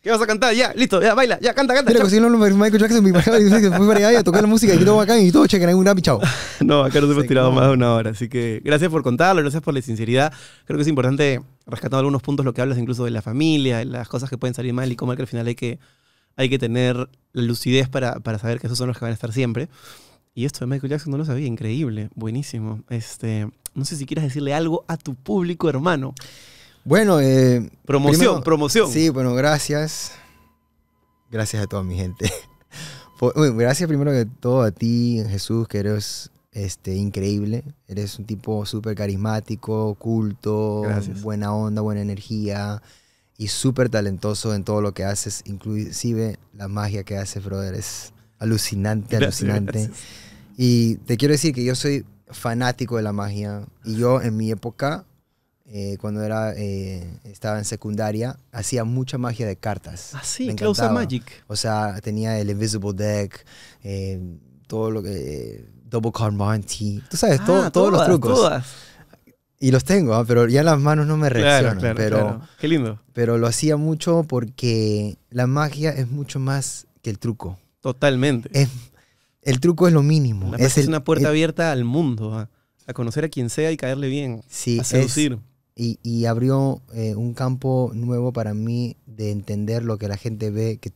¿Qué vas a cantar? Ya, listo, ya, baila, ya, canta, canta. Pero que si no, Michael Jackson Muy que fui para a tocar la música y todo acá y todo chequen un y chao. (laughs) No, acá nos hemos tirado más de una hora, así que gracias por contarlo, gracias por la sinceridad. Creo que es importante rescatar algunos puntos, lo que hablas incluso de la familia, las cosas que pueden salir mal y cómo es que al final hay que hay que tener la lucidez para, saber que esos son los que van a estar siempre. Y esto de Michael Jackson no lo sabía, increíble, buenísimo. Este, no sé si quieras decirle algo a tu público, hermano. Bueno, eh, promoción, promoción. Sí, bueno, gracias. Gracias a toda mi gente. (laughs) gracias primero que todo a ti, Jesús, que eres este, increíble. Eres un tipo súper carismático, culto, buena onda, buena energía y súper talentoso en todo lo que haces, inclusive la magia que haces, brother. Es alucinante, alucinante. Y te quiero decir que yo soy fanático de la magia y yo en mi época, eh, cuando era, eh, estaba en secundaria, hacía mucha magia de cartas. Ah, sí, ¿qué Magic? O sea, tenía el Invisible Deck, eh, todo lo que... Double Card tú sabes, ah, todos los trucos. Todas. Y los tengo, ¿ah? pero ya las manos no me reaccionan. pero, Qué lindo. Pero lo hacía mucho porque la magia es mucho más que el truco. Totalmente. Es, el truco es lo mínimo. es, es, una puerta abierta al mundo, ¿ah? a, conocer a quien sea y caerle bien. Sí, a seducir. y, y, abrió eh, un campo nuevo para mí de entender lo que la gente ve, que,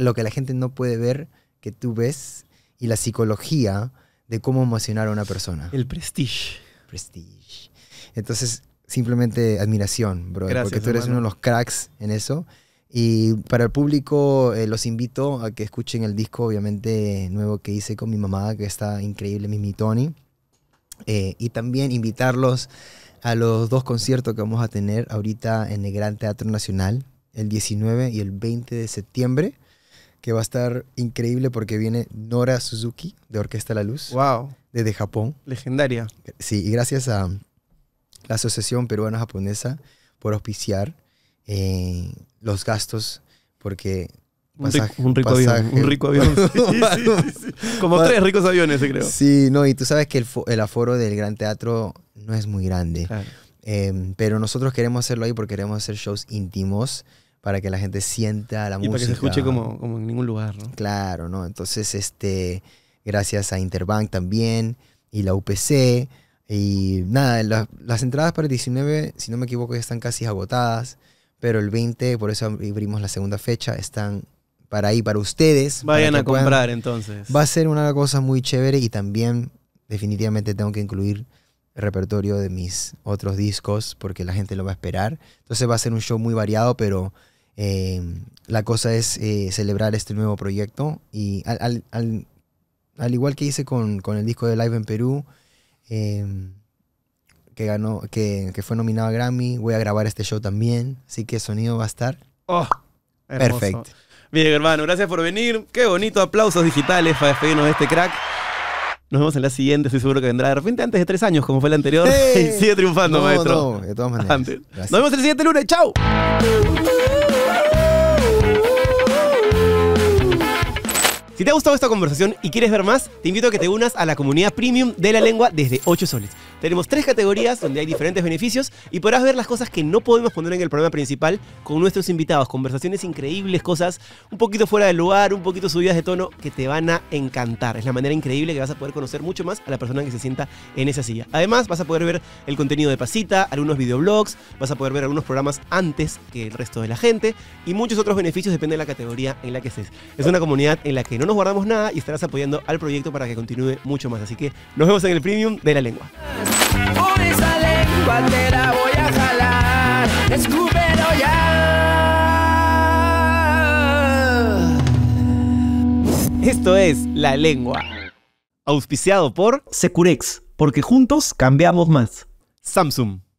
lo que la gente no puede ver, que tú ves, y la psicología de cómo emocionar a una persona. El prestige. Prestige. Entonces, simplemente admiración, bro, Gracias, porque tú eres uno de los cracks en eso. Y para el público, eh, los invito a que escuchen el disco, obviamente, nuevo que hice con mi mamá, que está increíble, Mimi Tony. Eh, y también invitarlos a los dos conciertos que vamos a tener ahorita en el Gran Teatro Nacional, el 19 y el 20 de septiembre, que va a estar increíble porque viene Nora Suzuki de Orquesta La Luz. ¡Wow! Desde Japón. Legendaria. Sí, y gracias a la Asociación Peruana Japonesa por auspiciar eh, los gastos, porque un, rico avión. Un rico avión. Como tres ricos aviones, creo. Sí, no, y tú sabes que el, el aforo del Gran Teatro no es muy grande. Em, pero nosotros queremos hacerlo ahí porque queremos hacer shows íntimos para que la gente sienta la y Para que se escuche como, como en ningún lugar, ¿no? Claro, ¿no? Entonces, este, gracias a Interbank también y la UPC y nada, las, entradas para el 19, si no me equivoco, ya están casi agotadas, pero el 20, por eso abrimos la segunda fecha, están para ahí, para ustedes. Vayan a comprar entonces. Va a ser una cosa muy chévere y también definitivamente tengo que incluir el repertorio de mis otros discos porque la gente lo va a esperar. Entonces va a ser un show muy variado, pero em, la cosa es eh, celebrar este nuevo proyecto y al, igual que hice con, con el disco de Live en Perú, Em, que, ganó, que, que, fue nominado a Grammy. Voy a grabar este show también, así que sonido va a estar oh, perfecto. Bien, hermano, gracias por venir. Qué bonito, aplausos digitales para despedirnos de este crack. Nos vemos en la siguiente, estoy seguro que vendrá de repente antes de tres años, como fue la anterior. (laughs) sigue triunfando, maestro. de todas maneras. Nos vemos el siguiente lunes, chao. Si te ha gustado esta conversación y quieres ver más, te invito a que te unas a la comunidad premium de la lengua desde 8 soles. Tenemos tres categorías donde hay diferentes beneficios y podrás ver las cosas que no podemos poner en el programa principal con nuestros invitados. Conversaciones increíbles, cosas un poquito fuera de lugar, un poquito subidas de tono que te van a encantar. Es la manera increíble que vas a poder conocer mucho más a la persona que se sienta en esa silla. Además, vas a poder ver el contenido de Pasita, algunos videoblogs, vas a poder ver algunos programas antes que el resto de la gente y muchos otros beneficios depende de la categoría en la que estés. Es una comunidad en la que no nos guardamos nada y estarás apoyando al proyecto para que continúe mucho más. Así que nos vemos en el premium de la lengua. Por esa lengua te la voy a jalar. Escúpelo ya. Esto es La Lengua. Auspiciado por Securex, porque juntos cambiamos más. Samsung.